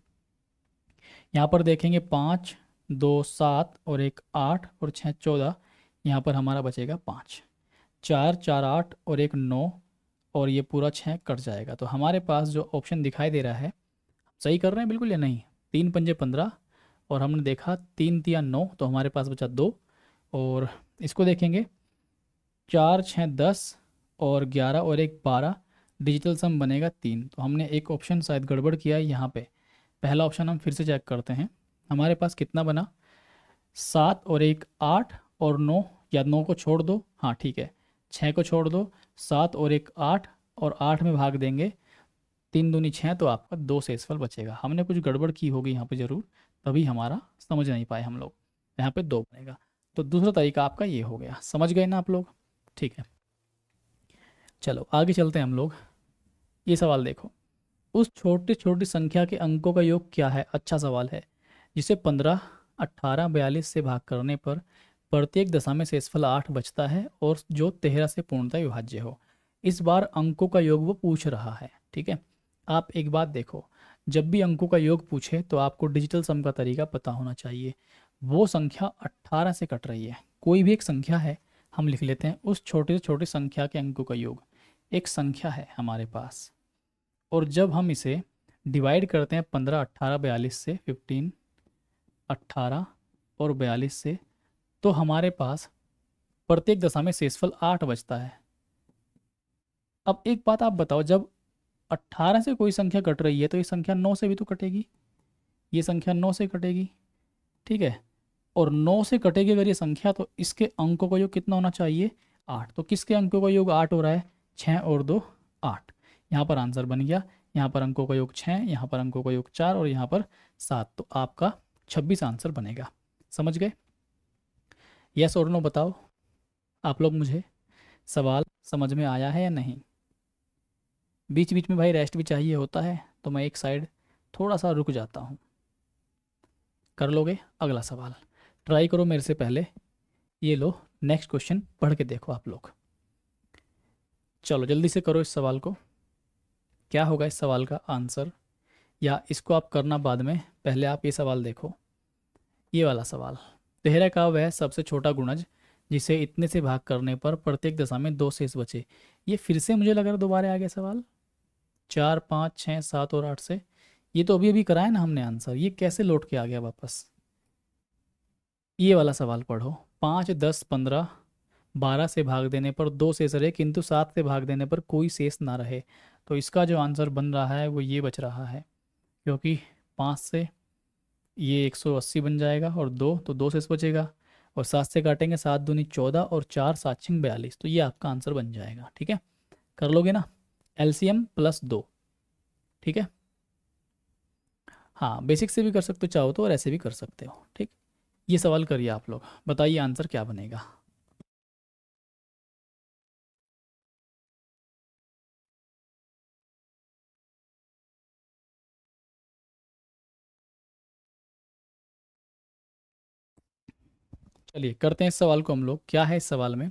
यहाँ पर देखेंगे पाँच दो सात और एक आठ और छः चौदह यहाँ पर हमारा बचेगा पाँच चार चार आठ और एक नौ और ये पूरा छः कट जाएगा तो हमारे पास जो ऑप्शन दिखाई दे रहा है सही कर रहे हैं बिल्कुल या नहीं तीन पंजे पंद्रह और हमने देखा तीन तिया नौ तो हमारे पास बचा दो और इसको देखेंगे चार छः दस और ग्यारह और एक बारह डिजिटल सम बनेगा तीन तो हमने एक ऑप्शन शायद गड़बड़ किया है यहाँ पे पहला ऑप्शन हम फिर से चेक करते हैं हमारे पास कितना बना सात और एक आठ और नौ या नौ को छोड़ दो हाँ ठीक है छः को छोड़ दो सात और एक आठ और आठ में भाग देंगे तीन दूनी छः तो आपका दो से बचेगा हमने कुछ गड़बड़ की होगी यहाँ पे ज़रूर तभी हमारा समझ नहीं पाए हम लोग यहाँ पे दो बनेगा तो दूसरा तरीका आपका ये हो गया समझ गए ना आप लोग ठीक है चलो आगे चलते हैं हम लोग ये सवाल देखो उस छोटी छोटी संख्या के अंकों का योग क्या है अच्छा सवाल है जिसे पंद्रह अट्ठारह बयालीस से भाग करने पर प्रत्येक दशा में शेषफल आठ बचता है और जो तेरह से पूर्णतः विभाज्य हो इस बार अंकों का योग वो पूछ रहा है ठीक है आप एक बात देखो जब भी अंकों का योग पूछे तो आपको डिजिटल सम का तरीका पता होना चाहिए वो संख्या अट्ठारह से कट रही है कोई भी एक संख्या है हम लिख लेते हैं उस छोटे से छोटी संख्या के अंकों का योग एक संख्या है हमारे पास और जब हम इसे डिवाइड करते हैं पंद्रह अट्ठारह बयालीस से फिफ्टीन अट्ठारह और बयालीस से तो हमारे पास प्रत्येक दशा में शेषफल आठ बचता है अब एक बात आप बताओ जब अट्ठारह से कोई संख्या कट रही है तो ये संख्या नौ से भी तो कटेगी ये संख्या नौ से कटेगी ठीक है और नौ से कटेगी अगर ये संख्या तो इसके अंकों का योग कितना होना चाहिए आठ तो किसके अंकों का योग आठ हो रहा है छः और दो आठ यहाँ पर आंसर बन गया यहाँ पर अंकों का योग छः यहाँ पर अंकों का योग चार और यहाँ पर सात तो आपका छब्बीस आंसर बनेगा समझ गए यस और नो बताओ आप लोग मुझे सवाल समझ में आया है या नहीं बीच बीच में भाई रेस्ट भी चाहिए होता है तो मैं एक साइड थोड़ा सा रुक जाता हूँ कर लोगे अगला सवाल ट्राई करो मेरे से पहले ये लो नेक्स्ट क्वेश्चन पढ़ के देखो आप लोग चलो जल्दी से करो इस सवाल को क्या होगा इस सवाल का आंसर या इसको आप करना बाद में पहले आप ये सवाल देखो ये वाला सवाल तेरह का वह सबसे छोटा गुणज जिसे इतने से भाग करने पर प्रत्येक दशा में दो शेष बचे ये फिर से मुझे लग रहा दोबारा आ गया सवाल चार पाँच छः सात और आठ से ये तो अभी अभी कराया ना हमने आंसर ये कैसे लौट के आ गया वापस ये वाला सवाल पढ़ो पाँच दस पंद्रह बारह से भाग देने पर दो शेष रहे किंतु सात से भाग देने पर कोई शेष ना रहे तो इसका जो आंसर बन रहा है वो ये बच रहा है क्योंकि पाँच से ये एक सौ अस्सी बन जाएगा और दो तो दो शेष बचेगा और सात से काटेंगे सात दूनी चौदह और चार सात छिंग बयालीस तो ये आपका आंसर बन जाएगा ठीक है कर लोगे ना एम प्लस दो ठीक है हाँ बेसिक से भी कर सकते हो चाहो तो और ऐसे भी कर सकते हो ठीक ये सवाल करिए आप लोग बताइए आंसर क्या बनेगा चलिए करते हैं इस सवाल को हम लोग क्या है इस सवाल में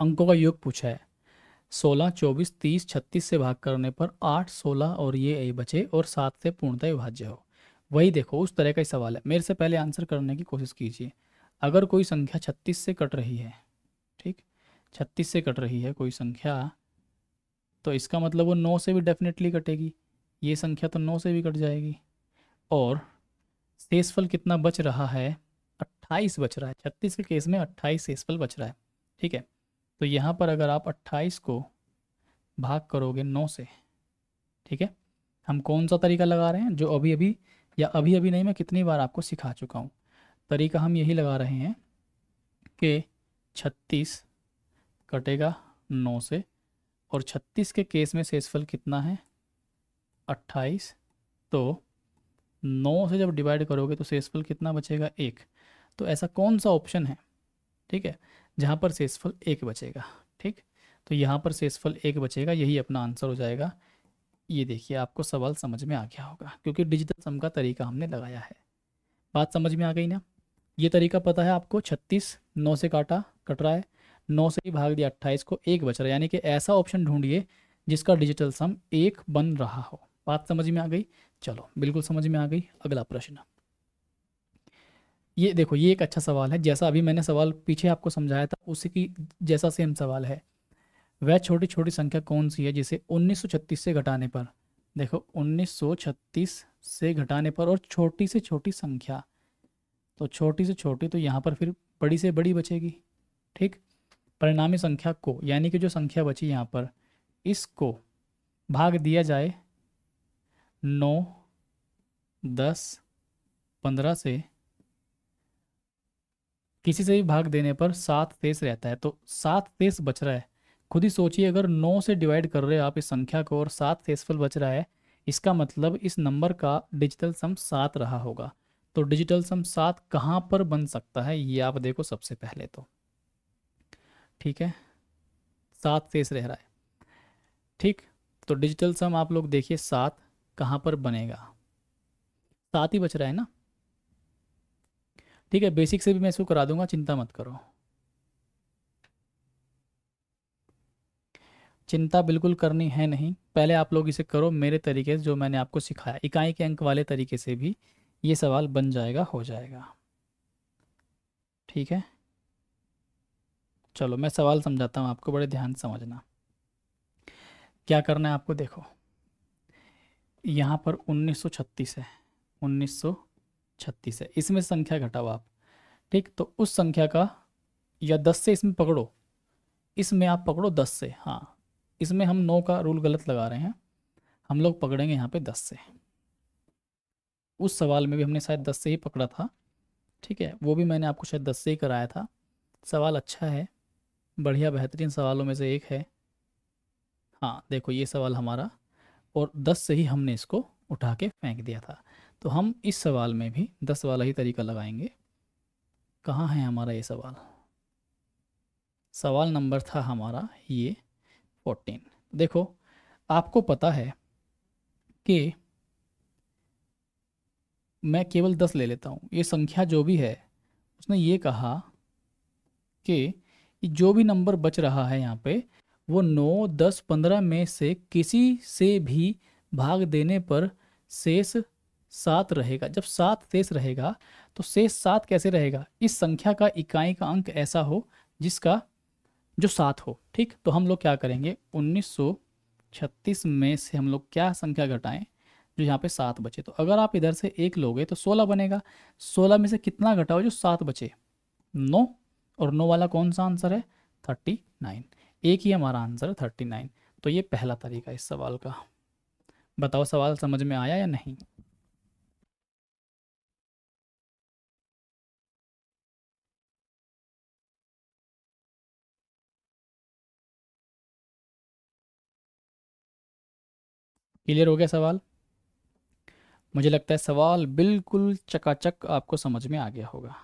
अंकों का योग पूछा है सोलह चौबीस तीस छत्तीस से भाग करने पर आठ सोलह और ये ए बचे और सात से पूर्णतः विभाज्य हो वही देखो उस तरह का ही सवाल है मेरे से पहले आंसर करने की कोशिश कीजिए अगर कोई संख्या छत्तीस से कट रही है ठीक छत्तीस से कट रही है कोई संख्या तो इसका मतलब वो नौ से भी डेफिनेटली कटेगी ये संख्या तो नौ से भी कट जाएगी और शेषफल कितना बच रहा है अट्ठाईस बच रहा है छत्तीस के केस में अट्ठाईस एसपल बच रहा है ठीक है तो यहाँ पर अगर आप अट्ठाईस को भाग करोगे नौ से ठीक है हम कौन सा तरीका लगा रहे हैं जो अभी अभी या अभी अभी नहीं मैं कितनी बार आपको सिखा चुका हूँ तरीका हम यही लगा रहे हैं कि छत्तीस कटेगा नौ से और छत्तीस के केस में सेसफल कितना है अट्ठाईस तो नौ से जब डिवाइड करोगे तो सेसफल कितना बचेगा एक तो ऐसा कौन सा ऑप्शन है ठीक है जहाँ पर शेषफल एक बचेगा ठीक तो यहाँ पर शेषफल एक बचेगा यही अपना आंसर हो जाएगा ये देखिए आपको सवाल समझ में आ गया होगा क्योंकि डिजिटल सम का तरीका हमने लगाया है बात समझ में आ गई ना ये तरीका पता है आपको छत्तीस नौ से काटा कट रहा है नौ से ही भाग दिया अट्ठाईस को एक बच रहा है यानी कि ऐसा ऑप्शन ढूंढिए जिसका डिजिटल सम एक बन रहा हो बात समझ में आ गई चलो बिल्कुल समझ में आ गई अगला प्रश्न ये देखो ये एक अच्छा सवाल है जैसा अभी मैंने सवाल पीछे आपको समझाया था उसी की जैसा सेम सवाल है वह छोटी छोटी संख्या कौन सी है जिसे 1936 से घटाने पर देखो 1936 से घटाने पर और छोटी से छोटी संख्या तो छोटी से छोटी तो यहाँ पर फिर बड़ी से बड़ी बचेगी ठीक परिणामी संख्या को यानी कि जो संख्या बची यहाँ पर इसको भाग दिया जाए नौ दस पंद्रह से किसी से भी भाग देने पर सात शेष रहता है तो सात शेष बच रहा है खुद ही सोचिए अगर नौ से डिवाइड कर रहे हो आप इस संख्या को और सात शेषफल बच रहा है इसका मतलब इस नंबर का डिजिटल सम सात रहा होगा तो डिजिटल सम सात कहाँ पर बन सकता है ये आप देखो सबसे पहले तो ठीक है सात शेष रह रहा है ठीक तो डिजिटल सम आप लोग देखिए सात कहाँ पर बनेगा सात ही बच रहा है ना ठीक है बेसिक से भी मैं इसको करा दूंगा चिंता मत करो चिंता बिल्कुल करनी है नहीं पहले आप लोग इसे करो मेरे तरीके से जो मैंने आपको सिखाया इकाई के अंक वाले तरीके से भी ये सवाल बन जाएगा हो जाएगा ठीक है चलो मैं सवाल समझाता हूँ आपको बड़े ध्यान समझना क्या करना है आपको देखो यहाँ पर 1936 है छत्तीस है इसमें संख्या घटाओ आप ठीक तो उस संख्या का या दस से इसमें पकड़ो इसमें आप पकड़ो दस से हाँ इसमें हम नौ का रूल गलत लगा रहे हैं हम लोग पकड़ेंगे यहाँ पे दस से उस सवाल में भी हमने शायद दस से ही पकड़ा था ठीक है वो भी मैंने आपको शायद दस से ही कराया था सवाल अच्छा है बढ़िया बेहतरीन सवालों में से एक है हाँ देखो ये सवाल हमारा और दस से ही हमने इसको उठा के फेंक दिया था तो हम इस सवाल में भी दस वाला ही तरीका लगाएंगे कहाँ है हमारा ये सवाल सवाल नंबर था हमारा ये फोर्टीन देखो आपको पता है कि मैं केवल दस ले लेता हूँ ये संख्या जो भी है उसने ये कहा कि जो भी नंबर बच रहा है यहाँ पे वो नौ दस पंद्रह में से किसी से भी भाग देने पर शेष सात रहेगा जब सात शेष रहेगा तो शेष सात कैसे रहेगा इस संख्या का इकाई का अंक ऐसा हो जिसका जो सात हो ठीक तो हम लोग क्या करेंगे 1936 में से हम लोग क्या संख्या घटाएं जो यहाँ पे सात बचे तो अगर आप इधर से एक लोगे तो सोलह बनेगा सोलह में से कितना घटाओ जो सात बचे नौ और नौ वाला कौन सा आंसर है थर्टी नाइन एक ही हमारा आंसर है थर्टी नाइन तो ये पहला तरीका इस सवाल का बताओ सवाल समझ में आया या नहीं क्लियर हो गया सवाल मुझे लगता है सवाल बिल्कुल चकाचक आपको समझ में आ गया होगा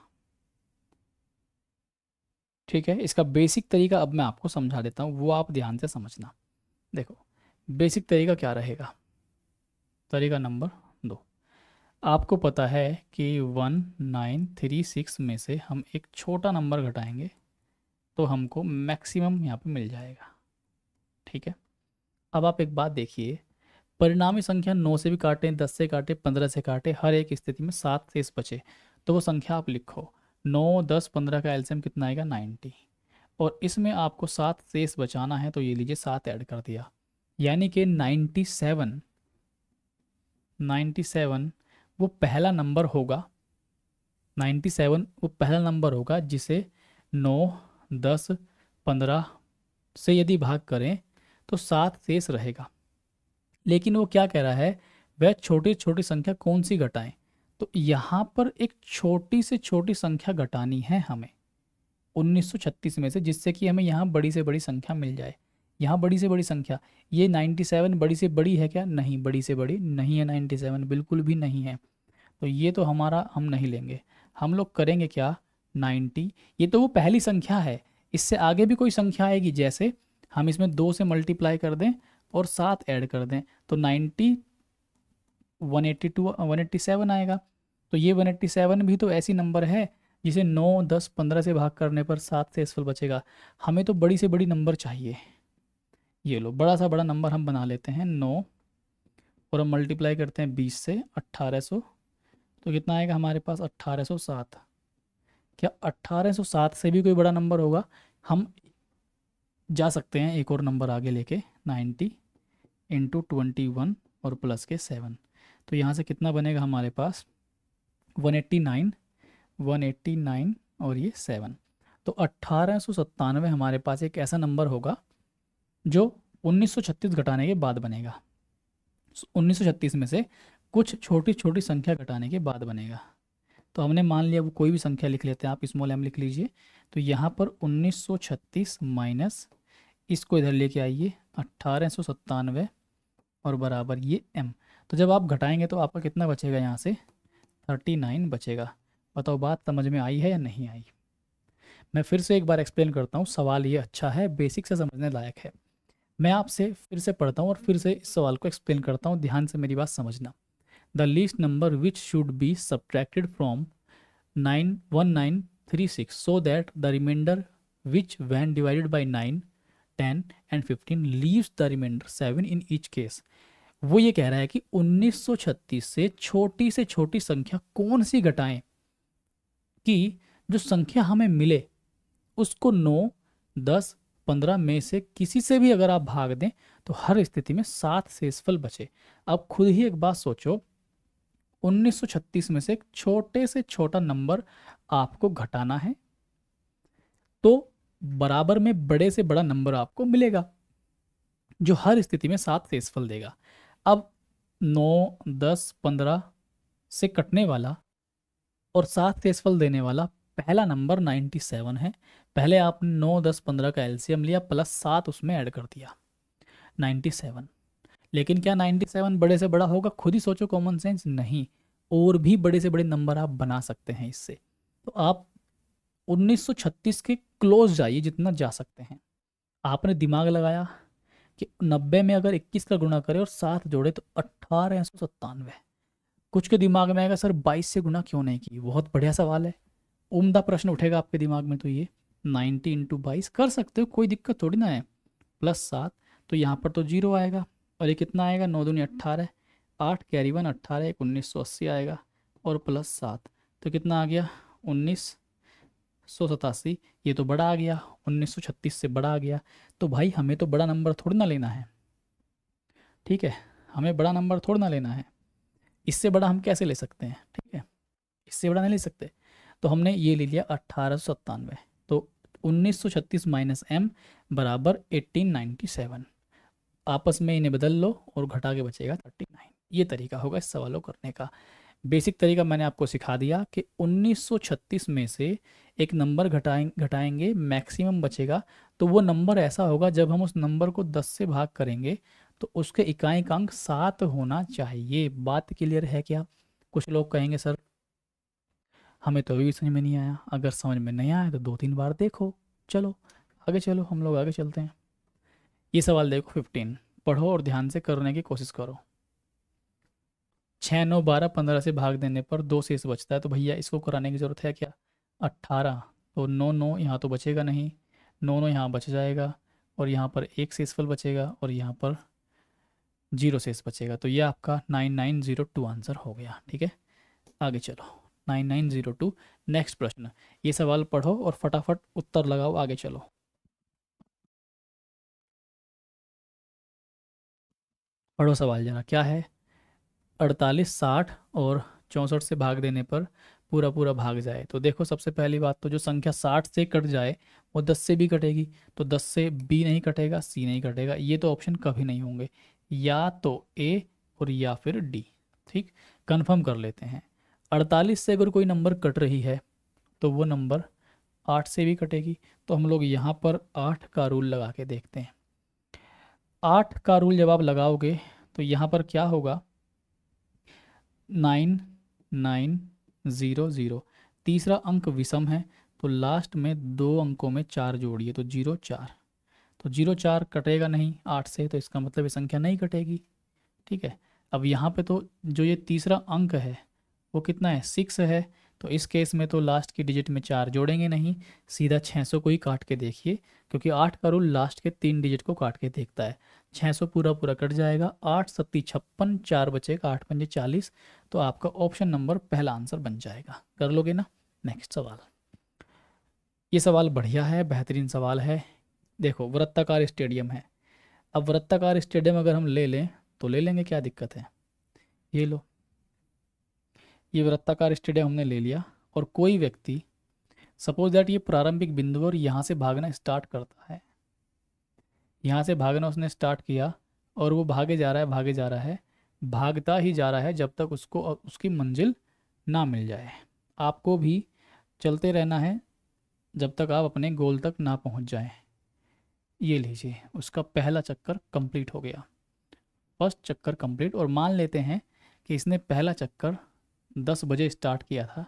ठीक है इसका बेसिक तरीका अब मैं आपको समझा देता हूँ वो आप ध्यान से समझना देखो बेसिक तरीका क्या रहेगा तरीका नंबर दो आपको पता है कि वन नाइन थ्री सिक्स में से हम एक छोटा नंबर घटाएंगे तो हमको मैक्सिमम यहाँ पे मिल जाएगा ठीक है अब आप एक बात देखिए परिणामी संख्या नौ से भी काटें दस से काटें पंद्रह से काटें हर एक स्थिति में सात शेष बचे तो वो संख्या आप लिखो नौ दस पंद्रह का एल्सियम कितना आएगा नाइन्टी और इसमें आपको सात शेष बचाना है तो ये लीजिए सात ऐड कर दिया यानी कि नाइन्टी सेवन नाइन्टी सेवन वो पहला नंबर होगा नाइन्टी सेवन वो पहला नंबर होगा जिसे नौ दस पंद्रह से यदि भाग करें तो सात शेष रहेगा लेकिन वो क्या कह रहा है वह छोटी छोटी संख्या कौन सी घटाएं तो यहाँ पर एक छोटी से छोटी संख्या घटानी है हमें 1936 में से जिससे कि हमें यहाँ बड़ी से बड़ी संख्या मिल जाए यहाँ बड़ी से बड़ी संख्या ये 97 बड़ी से बड़ी है क्या नहीं बड़ी से बड़ी नहीं है 97 बिल्कुल भी नहीं है तो ये तो हमारा हम नहीं लेंगे हम लोग करेंगे क्या 90 ये तो वो पहली संख्या है इससे आगे भी कोई संख्या आएगी जैसे हम इसमें दो से मल्टीप्लाई कर दें और सात ऐड कर दें तो ninety one eighty two one eighty seven आएगा तो ये वन एट्टी सेवन भी तो ऐसी नंबर है जिसे नौ दस पंद्रह से भाग करने पर सात से सफल बचेगा हमें तो बड़ी से बड़ी नंबर चाहिए ये लो बड़ा सा बड़ा नंबर हम बना लेते हैं नौ और हम मल्टीप्लाई करते हैं बीस से अट्ठारह सौ तो कितना आएगा हमारे पास अट्ठारह सौ सात क्या अट्ठारह सौ सात से भी कोई बड़ा नंबर होगा हम जा सकते हैं एक और नंबर आगे लेके नाइन्टी इंटू ट्वेंटी वन और प्लस के सेवन तो यहाँ से कितना बनेगा हमारे पास one eighty nine one eighty nine और ये सेवन तो अट्ठारह सौ सत्तानवे हमारे पास एक ऐसा नंबर होगा जो उन्नीस सौ छत्तीस घटाने के बाद बनेगा उन्नीस सौ छत्तीस में से कुछ छोटी छोटी संख्या घटाने के बाद बनेगा तो हमने मान लिया वो कोई भी संख्या लिख लेते हैं आप स्मॉल एम लिख लीजिए तो यहाँ पर 1936 माइनस इसको इधर लेके आइए अट्ठारह सौ सत्तानवे और बराबर ये एम तो जब आप घटाएंगे तो आपका कितना बचेगा यहाँ से थर्टी नाइन बचेगा बताओ बात समझ में आई है या नहीं आई मैं फिर से एक बार एक्सप्लेन करता हूँ सवाल ये अच्छा है बेसिक से समझने लायक है मैं आपसे फिर से पढ़ता हूँ और फिर से इस सवाल को एक्सप्लेन करता हूँ ध्यान से मेरी बात समझना the least number which should be subtracted from nine one nine three six so that the reminder which when divided by nine ten and fifteen leaves the reminder seven in each case वो ये कह रहा है कि 1936 से छोटी से छोटी संख्या कौन सी घटाएं कि जो संख्या हमें मिले उसको 9, 10, 15 में से किसी से भी अगर आप भाग दें तो हर स्थिति में सात शेषफल बचे अब खुद ही एक बात सोचो 1936 में से छोटे से छोटा नंबर आपको घटाना है तो बराबर में बड़े से बड़ा नंबर आपको मिलेगा जो हर स्थिति में सात शेषफल देगा अब नौ दस पंद्रह से कटने वाला और सात शेषफल देने वाला पहला नंबर नाइन्टी सेवन है पहले आपने नौ दस पंद्रह का एलसीएम लिया प्लस सात उसमें ऐड कर दिया नाइन्टी सेवन लेकिन क्या नाइन्टी सेवन बड़े से बड़ा होगा खुद ही सोचो कॉमन सेंस नहीं और भी बड़े से बड़े नंबर आप बना सकते हैं इससे तो आप 1936 के क्लोज जाइए जितना जा सकते हैं आपने दिमाग लगाया कि 90 में अगर 21 का गुणा करें और साथ जोड़े तो अट्ठारह सौ सत्तानवे कुछ के दिमाग में आएगा सर 22 से गुणा क्यों नहीं की बहुत बढ़िया सवाल है उम्दा प्रश्न उठेगा आपके दिमाग में तो ये 90 इंटू बाईस कर सकते हो कोई दिक्कत थोड़ी ना है प्लस सात तो यहाँ पर तो जीरो आएगा और ये कितना आएगा नौ दूनी अट्ठारह आठ कैरी वन अट्ठारह एक उन्नीस सौ अस्सी आएगा और प्लस सात तो कितना आ गया उन्नीस सौ सतासी ये तो बड़ा आ गया उन्नीस सौ छत्तीस से बड़ा आ गया तो भाई हमें तो बड़ा नंबर थोड़ी ना लेना है ठीक है हमें बड़ा नंबर थोड़ा ना लेना है इससे बड़ा हम कैसे ले सकते हैं ठीक है इससे बड़ा नहीं ले सकते तो हमने ये ले लिया अट्ठारह सौ सत्तानवे तो उन्नीस सौ छत्तीस माइनस एम बराबर एट्टीन नाइन्टी सेवन आपस में इन्हें बदल लो और घटा के बचेगा थर्टी नाइन ये तरीका होगा इस सवालों करने का बेसिक तरीका मैंने आपको सिखा दिया कि 1936 में से एक नंबर घटाएं घटाएंगे मैक्सिमम बचेगा तो वो नंबर ऐसा होगा जब हम उस नंबर को 10 से भाग करेंगे तो उसके इकाई का अंक सात होना चाहिए बात क्लियर है क्या कुछ लोग कहेंगे सर हमें तो अभी भी समझ में नहीं आया अगर समझ में नहीं आया तो दो तीन बार देखो चलो आगे चलो हम लोग आगे चलते हैं ये सवाल देखो फिफ्टीन पढ़ो और ध्यान से करने की कोशिश करो छः नौ बारह पंद्रह से भाग देने पर दो शेष बचता है तो भैया इसको कराने की ज़रूरत है क्या अट्ठारह तो नौ नौ यहाँ तो बचेगा नहीं नौ नौ यहाँ बच जाएगा और यहाँ पर एक शेषफल बचेगा और यहाँ पर जीरो शेष बचेगा तो ये आपका nine nine zero two answer हो गया ठीक है आगे चलो nine nine zero two next प्रश्न ये सवाल पढ़ो और फटाफट उत्तर लगाओ आगे चलो पढ़ो सवाल जरा क्या है अड़तालीस साठ और चौंसठ से भाग देने पर पूरा पूरा भाग जाए तो देखो सबसे पहली बात तो जो संख्या साठ से कट जाए वो दस से भी कटेगी तो दस से बी नहीं कटेगा सी नहीं कटेगा ये तो ऑप्शन कभी नहीं होंगे या तो ए और या फिर डी ठीक कंफर्म कर लेते हैं अड़तालीस से अगर कोई नंबर कट रही है तो वो नंबर आठ से भी कटेगी तो हम लोग यहाँ पर आठ का रूल लगा के देखते हैं आठ का रूल जब आप लगाओगे तो यहाँ पर क्या होगा नाइन नाइन ज़ीरो ज़ीरो तीसरा अंक विषम है तो लास्ट में दो अंकों में चार जोड़िए तो जीरो चार तो जीरो चार कटेगा नहीं आठ से तो इसका मतलब ये संख्या नहीं कटेगी ठीक है अब यहाँ पे तो जो ये तीसरा अंक है वो कितना है सिक्स है तो इस केस में तो लास्ट की डिजिट में चार जोड़ेंगे नहीं सीधा सौ को ही काट के देखिए क्योंकि आठ का रूल लास्ट के तीन डिजिट को काट के देखता है छः सौ पूरा पूरा कट जाएगा आठ सत्ती छप्पन चार बचेगा आठ पंजे चालीस तो आपका ऑप्शन नंबर पहला आंसर बन जाएगा कर लोगे ना नेक्स्ट सवाल ये सवाल बढ़िया है बेहतरीन सवाल है देखो वृत्ताकार स्टेडियम है अब वृत्ताकार स्टेडियम अगर हम ले लें तो ले लेंगे क्या दिक्कत है ये लो ये वृत्ताकार स्टेडियम हमने ले लिया और कोई व्यक्ति सपोज दैट ये प्रारंभिक बिंदु और यहाँ से भागना स्टार्ट करता है यहाँ से भागना उसने स्टार्ट किया और वो भागे जा रहा है भागे जा रहा है भागता ही जा रहा है जब तक उसको उसकी मंजिल ना मिल जाए आपको भी चलते रहना है जब तक आप अपने गोल तक ना पहुँच जाए ये लीजिए उसका पहला चक्कर कंप्लीट हो गया फर्स्ट चक्कर कंप्लीट और मान लेते हैं कि इसने पहला चक्कर 10 बजे स्टार्ट किया था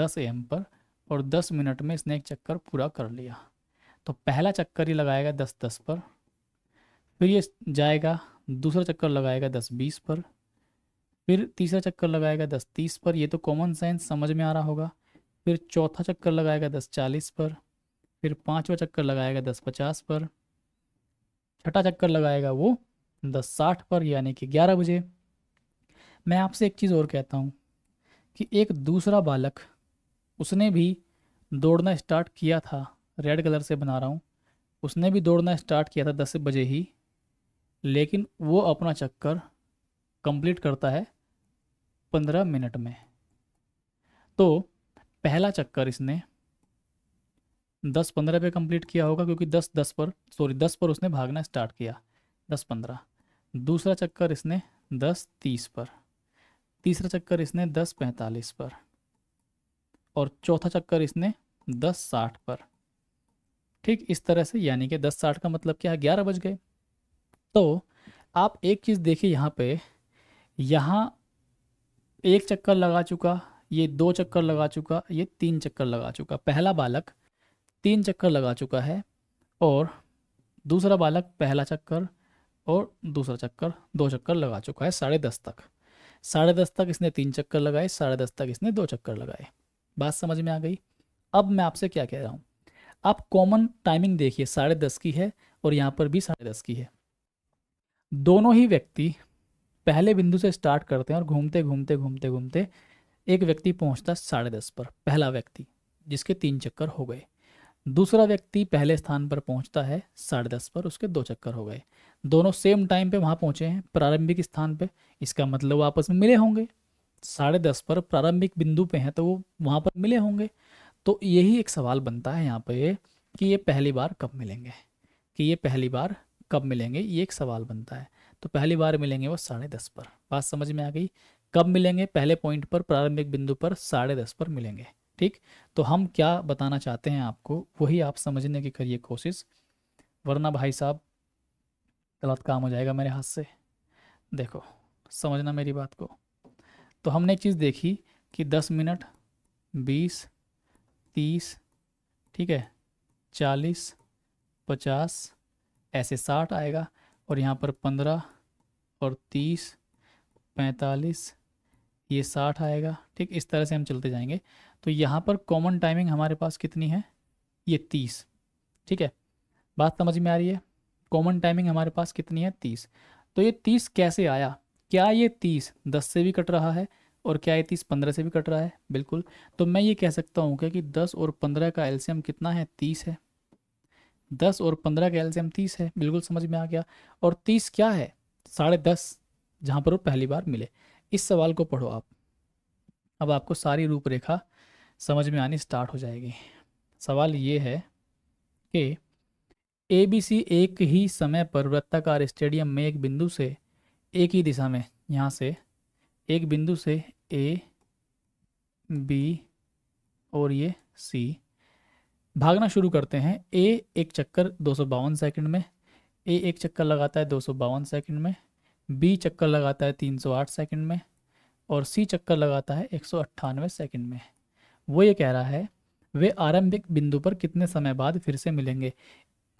10 एम पर और 10 मिनट में इसने एक चक्कर पूरा कर लिया तो पहला चक्कर ही लगाएगा 10 10 पर फिर ये जाएगा दूसरा चक्कर लगाएगा दस बीस पर फिर तीसरा चक्कर लगाएगा दस तीस पर ये तो कॉमन सेंस समझ में आ रहा होगा फिर चौथा चक्कर लगाएगा दस चालीस पर फिर पांचवा चक्कर लगाएगा दस पचास पर छठा चक्कर लगाएगा वो दस साठ पर यानी कि ग्यारह बजे मैं आपसे एक चीज़ और कहता हूँ कि एक दूसरा बालक उसने भी दौड़ना स्टार्ट किया था रेड कलर से बना रहा हूँ उसने भी दौड़ना स्टार्ट किया था दस बजे ही लेकिन वो अपना चक्कर कंप्लीट करता है पंद्रह मिनट में तो पहला चक्कर इसने दस पंद्रह पे कंप्लीट किया होगा क्योंकि दस दस पर सॉरी दस पर उसने भागना स्टार्ट किया दस पंद्रह दूसरा चक्कर इसने दस तीस पर तीसरा चक्कर इसने दस पैंतालीस पर और चौथा चक्कर इसने दस साठ पर ठीक इस तरह से यानी कि दस साठ का मतलब क्या है ग्यारह बज गए तो आप एक चीज़ देखिए यहाँ पे यहाँ एक चक्कर लगा चुका ये दो चक्कर लगा चुका ये तीन चक्कर लगा चुका पहला बालक तीन चक्कर लगा चुका है और दूसरा बालक पहला चक्कर और दूसरा चक्कर दो चक्कर लगा चुका है साढ़े दस तक साढ़े दस तक इसने तीन चक्कर लगाए साढ़े दस तक इसने दो चक्कर लगाए बात समझ में आ गई अब मैं आपसे क्या कह रहा हूँ आप कॉमन टाइमिंग देखिए साढ़े दस की है और यहाँ पर भी साढ़े दस की है दोनों ही व्यक्ति पहले बिंदु से स्टार्ट करते हैं और घूमते घूमते घूमते घूमते एक व्यक्ति पहुंचता है साढ़े दस पर पहला व्यक्ति जिसके तीन चक्कर हो गए दूसरा व्यक्ति पहले स्थान पर पहुंचता है साढ़े दस पर उसके दो चक्कर हो गए दोनों सेम टाइम पे वहां पहुंचे हैं प्रारंभिक स्थान पे इसका मतलब आपस में मिले होंगे साढ़े दस पर प्रारंभिक बिंदु पे हैं तो वो वहां पर मिले होंगे तो यही एक सवाल बनता है यहाँ पे कि ये पहली बार कब मिलेंगे कि ये पहली बार कब मिलेंगे ये एक सवाल बनता है तो पहली बार मिलेंगे वो साढ़े दस पर बात समझ में आ गई कब मिलेंगे पहले पॉइंट पर प्रारंभिक बिंदु पर साढ़े दस पर मिलेंगे ठीक तो हम क्या बताना चाहते हैं आपको वही आप समझने की करिए कोशिश वरना भाई साहब गलत काम हो जाएगा मेरे हाथ से देखो समझना मेरी बात को तो हमने एक चीज़ देखी कि दस मिनट बीस तीस ठीक है चालीस पचास ऐसे साठ आएगा और यहाँ पर पंद्रह और तीस पैंतालीस ये साठ आएगा ठीक इस तरह से हम चलते जाएंगे तो यहाँ पर कॉमन टाइमिंग हमारे पास कितनी है ये तीस ठीक है बात समझ में आ रही है कॉमन टाइमिंग हमारे पास कितनी है तीस तो ये तीस कैसे आया क्या ये तीस दस से भी कट रहा है और क्या ये तीस पंद्रह से भी कट रहा है बिल्कुल तो मैं ये कह सकता हूँ क्या कि दस और पंद्रह का एल्सियम कितना है तीस है दस और पंद्रह का एल्शियम तीस है बिल्कुल समझ में आ गया और तीस क्या है साढ़े दस जहाँ पर वो पहली बार मिले इस सवाल को पढ़ो आप अब आपको सारी रूपरेखा समझ में आनी स्टार्ट हो जाएगी सवाल ये है कि ए बी सी एक ही समय पर वृत्ताकार स्टेडियम में एक बिंदु से एक ही दिशा में यहाँ से एक बिंदु से ए बी और ये सी भागना शुरू करते हैं ए एक चक्कर दो सेकंड में ए एक चक्कर लगाता है दो सेकंड में बी चक्कर लगाता है 308 सेकंड में और सी चक्कर लगाता है एक सेकंड में वो ये कह रहा है वे आरंभिक बिंदु पर कितने समय बाद फिर से मिलेंगे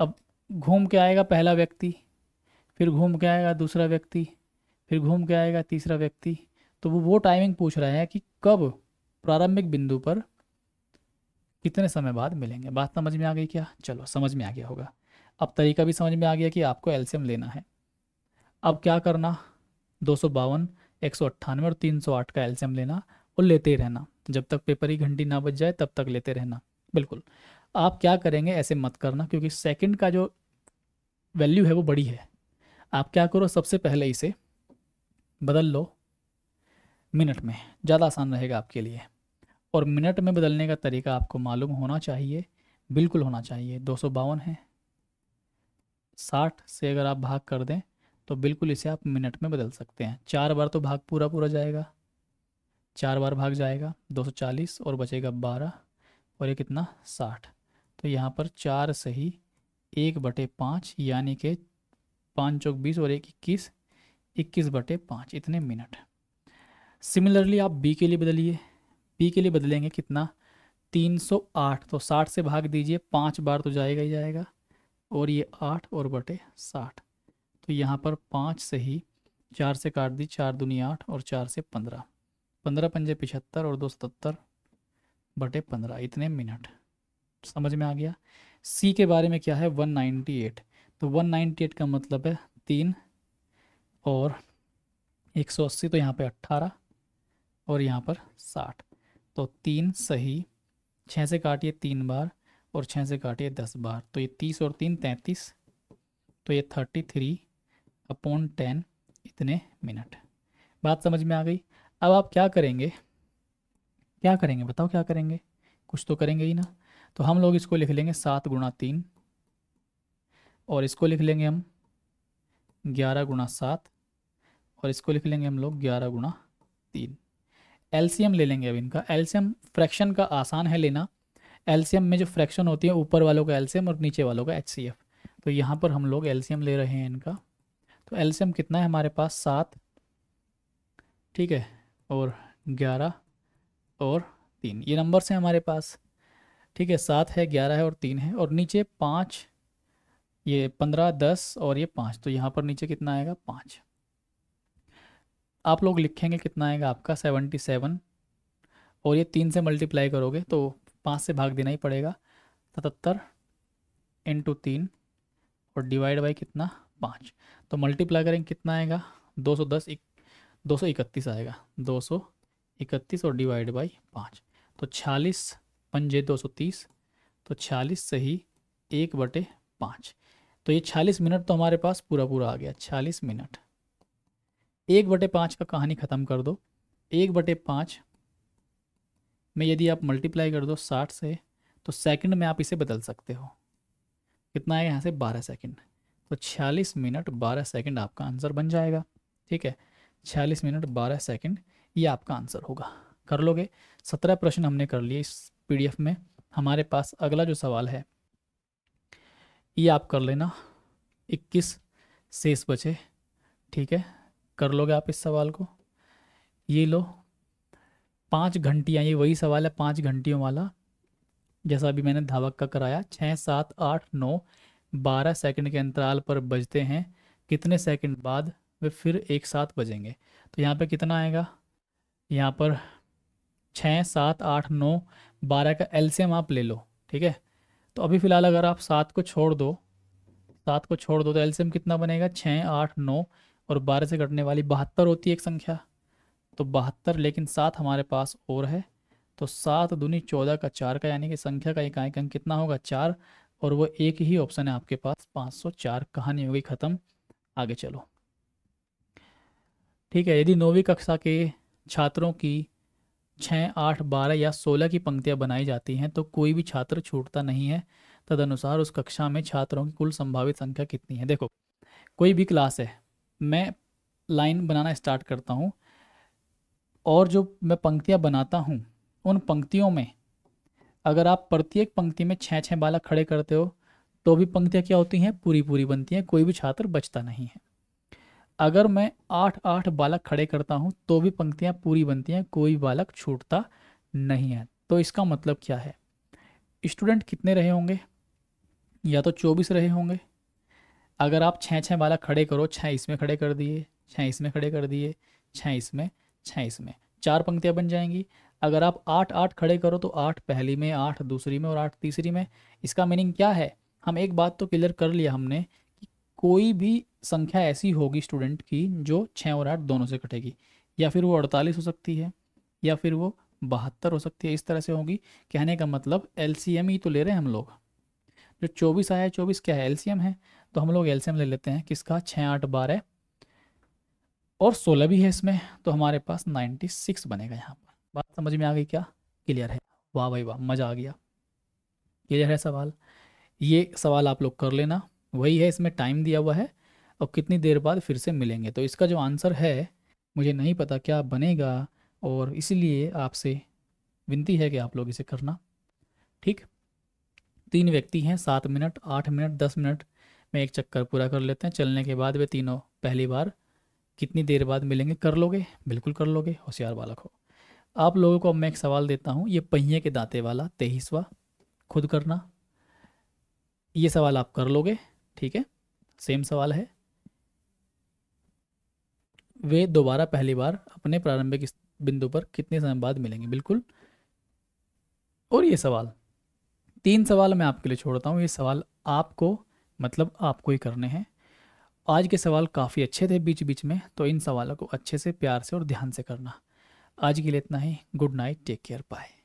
अब घूम के आएगा पहला व्यक्ति फिर घूम के आएगा दूसरा व्यक्ति फिर घूम के आएगा तीसरा व्यक्ति तो वो वो टाइमिंग पूछ रहे हैं कि कब प्रारंभिक बिंदु पर कितने समय बाद मिलेंगे बात समझ में आ गई क्या चलो समझ में आ गया होगा अब तरीका भी समझ में आ गया कि आपको एल्शियम लेना है अब क्या करना दो सौ बावन एक सौ अट्ठानवे और तीन सौ आठ का एल्शियम लेना और लेते ही रहना जब तक पेपर की घंटी ना बज जाए तब तक लेते रहना बिल्कुल आप क्या करेंगे ऐसे मत करना क्योंकि सेकंड का जो वैल्यू है वो बड़ी है आप क्या करो सबसे पहले इसे बदल लो मिनट में ज़्यादा आसान रहेगा आपके लिए और मिनट में बदलने का तरीका आपको मालूम होना चाहिए बिल्कुल होना चाहिए दो सौ बावन है साठ से अगर आप भाग कर दें तो बिल्कुल इसे आप मिनट में बदल सकते हैं चार बार तो भाग पूरा पूरा जाएगा चार बार भाग जाएगा दो सौ चालीस और बचेगा बारह और ये कितना साठ तो यहाँ पर चार से ही एक बटे पाँच यानी कि पाँच चौक बीस और एक इक्कीस इक्कीस बटे पाँच इतने मिनट सिमिलरली आप बी के लिए बदलिए पी के लिए बदलेंगे कितना 308 तो 60 से भाग दीजिए पाँच बार तो जाएगा ही जाएगा और ये आठ और बटे साठ तो यहाँ पर पाँच से ही चार से काट दी चार दुनिया आठ और चार से पंद्रह पंद्रह पंजे पिछहत्तर और दो सतहत्तर बटे पंद्रह इतने मिनट समझ में आ गया सी के बारे में क्या है 198 तो 198 का मतलब है तीन और 180 तो यहाँ पे 18 और यहाँ पर साठ तो तीन सही छः से काटिए तीन बार और छः से काटिए दस बार तो ये तीस और तीन तैंतीस तो ये थर्टी थ्री अपॉन टेन इतने मिनट बात समझ में आ गई अब आप क्या करेंगे क्या करेंगे बताओ क्या करेंगे कुछ तो करेंगे ही ना तो हम लोग इसको लिख लेंगे सात गुणा तीन और इसको लिख लेंगे हम ग्यारह गुणा सात और इसको लिख लेंगे हम लोग ग्यारह गुणा तीन एल्सीयम ले लेंगे अब इनका एल्सीयम फ्रैक्शन का आसान है लेना एलसीएम में जो फ्रैक्शन होती है ऊपर वालों का एलसीएम और नीचे वालों का एच तो यहाँ पर हम लोग एलसीएम ले रहे हैं इनका तो एलसीएम कितना है हमारे पास सात ठीक है और ग्यारह और तीन ये नंबर्स हैं हमारे पास ठीक है सात है ग्यारह है और तीन है और नीचे पाँच ये पंद्रह दस और ये पाँच तो यहाँ पर नीचे कितना आएगा पाँच आप लोग लिखेंगे कितना आएगा आपका सेवेंटी सेवन और ये तीन से मल्टीप्लाई करोगे तो पाँच से भाग देना ही पड़ेगा सतहत्तर इंटू तीन और डिवाइड बाई कितना पाँच तो मल्टीप्लाई करेंगे कितना आएगा दो सौ दस एक दो सौ इकतीस आएगा दो सौ इकतीस और डिवाइड बाई पाँच तो छियालीस पंजे दो सौ तीस तो छियालीस से ही एक बटे पाँच तो ये छियालीस मिनट तो हमारे पास पूरा पूरा आ गया छियालीस मिनट एक बटे पाँच का कहानी ख़त्म कर दो एक बटे पाँच में यदि आप मल्टीप्लाई कर दो साठ से तो सेकंड में आप इसे बदल सकते हो कितना है यहाँ से बारह सेकंड तो छियालीस मिनट बारह सेकंड आपका आंसर बन जाएगा ठीक है छियालीस मिनट बारह सेकंड ये आपका आंसर होगा कर लोगे सत्रह प्रश्न हमने कर लिए इस पी में हमारे पास अगला जो सवाल है ये आप कर लेना इक्कीस शेष बचे ठीक है कर लोगे आप इस सवाल को ये लो पाँच घंटियाँ ये वही सवाल है पाँच घंटियों वाला जैसा अभी मैंने धावक का कराया छः सात आठ नौ बारह सेकंड के अंतराल पर बजते हैं कितने सेकंड बाद वे फिर एक साथ बजेंगे तो यहाँ पे कितना आएगा यहाँ पर छः सात आठ नौ बारह का एल्सियम आप ले लो ठीक है तो अभी फ़िलहाल अगर आप सात को छोड़ दो सात को छोड़ दो तो एल्सियम कितना बनेगा छः आठ नौ और बारह से घटने वाली बहत्तर होती है एक संख्या तो बहत्तर लेकिन सात हमारे पास और है तो सात दुनी चौदह का चार का यानी कि संख्या का एकाएक अंक कितना होगा चार और वो एक ही ऑप्शन है आपके पास सौ चार कहानी होगी ख़त्म आगे चलो ठीक है यदि नौवीं कक्षा के छात्रों की छः आठ बारह या सोलह की पंक्तियाँ बनाई जाती हैं तो कोई भी छात्र छूटता नहीं है तदनुसार उस कक्षा में छात्रों की कुल संभावित संख्या कितनी है देखो कोई भी क्लास है मैं लाइन बनाना स्टार्ट करता हूँ और जो मैं पंक्तियाँ बनाता हूँ उन पंक्तियों में अगर आप प्रत्येक पंक्ति में छः छः बालक खड़े करते हो तो भी पंक्तियाँ क्या होती हैं पूरी पूरी बनती हैं कोई भी छात्र बचता नहीं है अगर मैं आठ आठ बालक खड़े करता हूँ तो भी पंक्तियाँ पूरी बनती हैं कोई बालक छूटता नहीं है तो इसका मतलब क्या है स्टूडेंट कितने रहे होंगे या तो चौबीस रहे होंगे अगर आप छः छः वाला खड़े करो छः इसमें खड़े कर दिए छः इसमें खड़े कर दिए छः इसमें छः इसमें चार पंक्तियाँ बन जाएंगी अगर आप आठ आठ खड़े करो तो आठ पहली में आठ दूसरी में और आठ तीसरी में इसका मीनिंग क्या है हम एक बात तो क्लियर कर लिया हमने कि कोई भी संख्या ऐसी होगी स्टूडेंट की जो छः और आठ दोनों से कटेगी या फिर वो अड़तालीस हो सकती है या फिर वो बहत्तर हो सकती है इस तरह से होगी कहने का मतलब एल ही तो ले रहे हैं हम लोग जो चौबीस आया है चौबीस क्या है एल है तो हम लोग एल्सियम ले लेते हैं किसका छः आठ बारह और सोलह भी है इसमें तो हमारे पास नाइन्टी सिक्स बनेगा यहाँ पर बात समझ में आ गई क्या क्लियर है वाह भाई वाह मज़ा आ गया क्लियर है सवाल ये सवाल आप लोग कर लेना वही है इसमें टाइम दिया हुआ है और कितनी देर बाद फिर से मिलेंगे तो इसका जो आंसर है मुझे नहीं पता क्या बनेगा और इसलिए आपसे विनती है कि आप लोग इसे करना ठीक तीन व्यक्ति हैं सात मिनट आठ मिनट दस मिनट में एक चक्कर पूरा कर लेते हैं चलने के बाद वे तीनों पहली बार कितनी देर बाद मिलेंगे कर लोगे बिल्कुल कर लोगे होशियार बालक हो आप लोगों को अब मैं एक सवाल देता हूँ ये पहिए के दांते वाला तेईसवा खुद करना ये सवाल आप कर लोगे ठीक है सेम सवाल है वे दोबारा पहली बार अपने प्रारंभिक बिंदु पर कितने समय बाद मिलेंगे बिल्कुल और ये सवाल तीन सवाल मैं आपके लिए छोड़ता हूँ ये सवाल आपको मतलब आपको ही करने हैं आज के सवाल काफ़ी अच्छे थे बीच बीच में तो इन सवालों को अच्छे से प्यार से और ध्यान से करना आज के लिए इतना ही good night take care bye